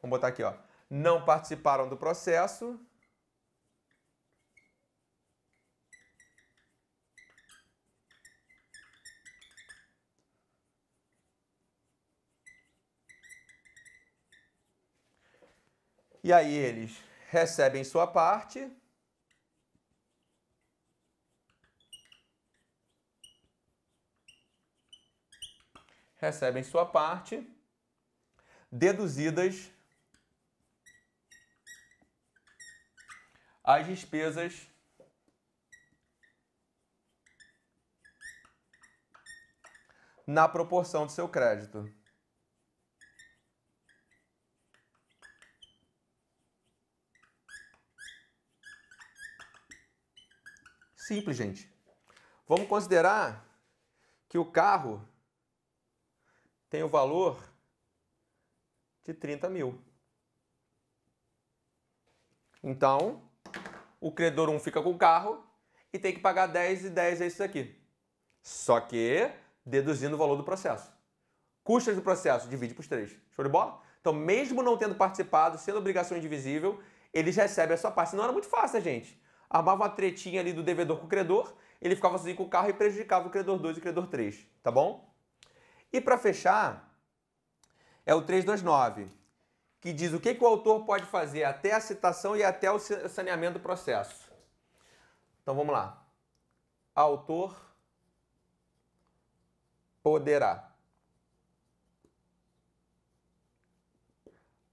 vamos botar aqui ó, não participaram do processo, E aí eles recebem sua parte. Recebem sua parte, deduzidas as despesas na proporção do seu crédito. Simples, gente. Vamos considerar que o carro tem o valor de 30 mil. Então, o credor 1 um fica com o carro e tem que pagar 10 e 10 é isso aqui. Só que deduzindo o valor do processo. Custas do processo, divide por 3. Show de bola? Então, mesmo não tendo participado, sendo obrigação indivisível, eles recebem a sua parte. Não era muito fácil, né, gente armava uma tretinha ali do devedor com o credor, ele ficava sozinho com o carro e prejudicava o credor 2 e o credor 3, tá bom? E para fechar, é o 329, que diz o que, que o autor pode fazer até a citação e até o saneamento do processo. Então vamos lá. Autor poderá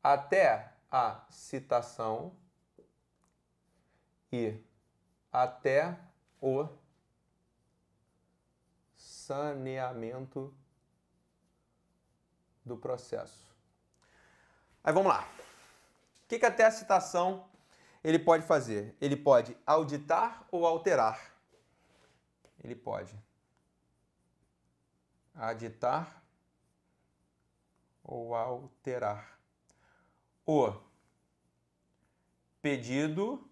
até a citação e até o saneamento do processo. Aí vamos lá. O que, que até a citação ele pode fazer? Ele pode auditar ou alterar? Ele pode aditar ou alterar o pedido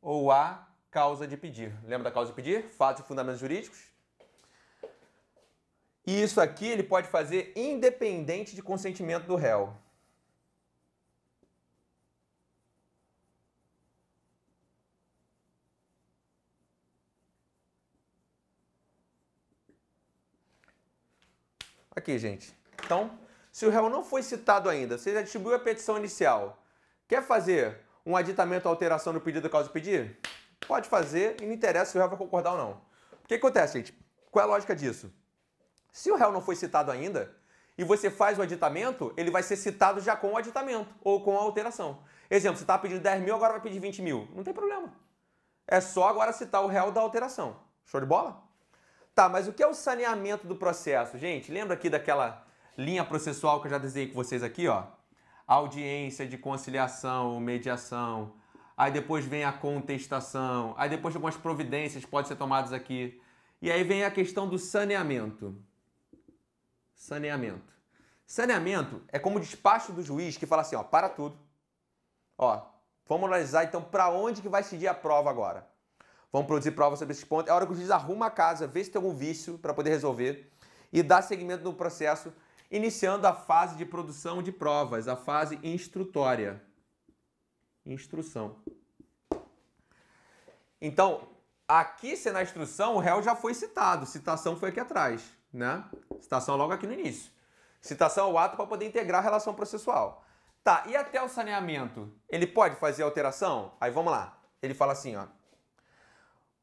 ou a causa de pedir. Lembra da causa de pedir? Fatos e fundamentos jurídicos. E isso aqui ele pode fazer independente de consentimento do réu. Aqui, gente. Então, se o réu não foi citado ainda, você já distribuiu a petição inicial, quer fazer um aditamento ou alteração no pedido caso pedir? Pode fazer e não interessa se o réu vai concordar ou não. O que acontece, gente? Qual é a lógica disso? Se o réu não foi citado ainda e você faz o aditamento, ele vai ser citado já com o aditamento ou com a alteração. Exemplo, você estava tá pedindo 10 mil, agora vai pedir 20 mil. Não tem problema. É só agora citar o réu da alteração. Show de bola? Tá, mas o que é o saneamento do processo? Gente, lembra aqui daquela linha processual que eu já desenhei com vocês aqui, ó? audiência de conciliação, mediação, aí depois vem a contestação, aí depois algumas providências podem ser tomadas aqui. E aí vem a questão do saneamento. Saneamento. Saneamento é como o despacho do juiz que fala assim, ó, para tudo. Ó, vamos analisar então para onde que vai seguir a prova agora. Vamos produzir prova sobre esses pontos. É a hora que o juiz arruma a casa, vê se tem algum vício para poder resolver e dá seguimento no processo iniciando a fase de produção de provas, a fase instrutória. Instrução. Então, aqui, se na instrução, o réu já foi citado. Citação foi aqui atrás, né? Citação logo aqui no início. Citação é o ato para poder integrar a relação processual. Tá, e até o saneamento, ele pode fazer alteração? Aí vamos lá. Ele fala assim, ó.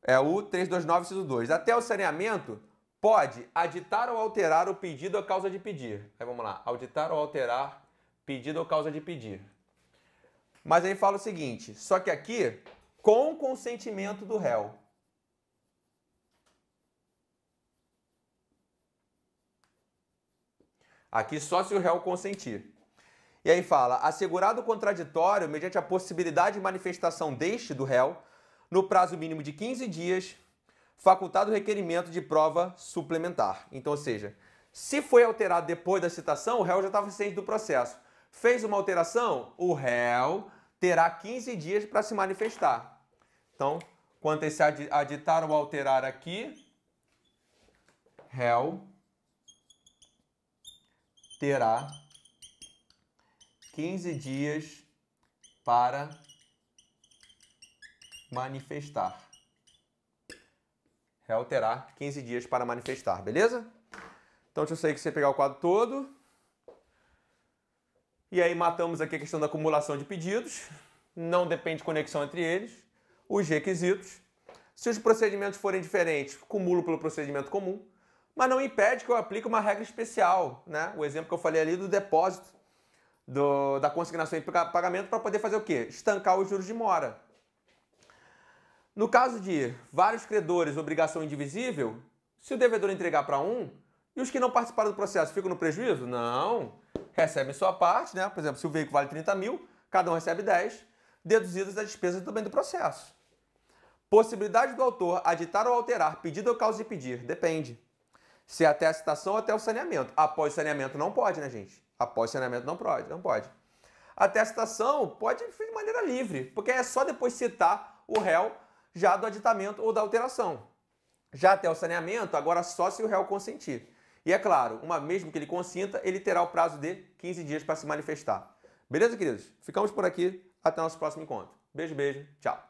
É o 329, 2. Até o saneamento, Pode aditar ou alterar o pedido ou causa de pedir. Aí vamos lá, auditar ou alterar pedido ou causa de pedir. Mas aí fala o seguinte, só que aqui com consentimento do réu. Aqui só se o réu consentir. E aí fala: assegurado o contraditório mediante a possibilidade de manifestação deste do réu no prazo mínimo de 15 dias facultado o requerimento de prova suplementar. Então, ou seja, se foi alterado depois da citação, o réu já estava ciente do processo. Fez uma alteração, o réu terá 15 dias para se manifestar. Então, quanto a esse aditar ou alterar aqui, réu terá 15 dias para manifestar realterar 15 dias para manifestar, beleza? Então deixa eu sair que você pegar o quadro todo. E aí matamos aqui a questão da acumulação de pedidos. Não depende de conexão entre eles. Os requisitos. Se os procedimentos forem diferentes, cumulo pelo procedimento comum. Mas não impede que eu aplique uma regra especial, né? O exemplo que eu falei ali do depósito do, da consignação em pagamento para poder fazer o quê? Estancar os juros de mora. No caso de vários credores, obrigação indivisível, se o devedor entregar para um e os que não participaram do processo ficam no prejuízo? Não. Recebem sua parte, né? Por exemplo, se o veículo vale 30 mil, cada um recebe 10, deduzidas das despesas também do processo. Possibilidade do autor aditar ou alterar pedido ou causa de pedir. Depende. Se é até a citação ou até o saneamento. Após o saneamento não pode, né, gente? Após o saneamento não pode, não pode. Até a citação pode de maneira livre, porque é só depois citar o réu já do aditamento ou da alteração. Já até o saneamento, agora só se o réu consentir. E é claro, uma mesmo que ele consinta, ele terá o prazo de 15 dias para se manifestar. Beleza, queridos? Ficamos por aqui. Até o nosso próximo encontro. Beijo, beijo. Tchau.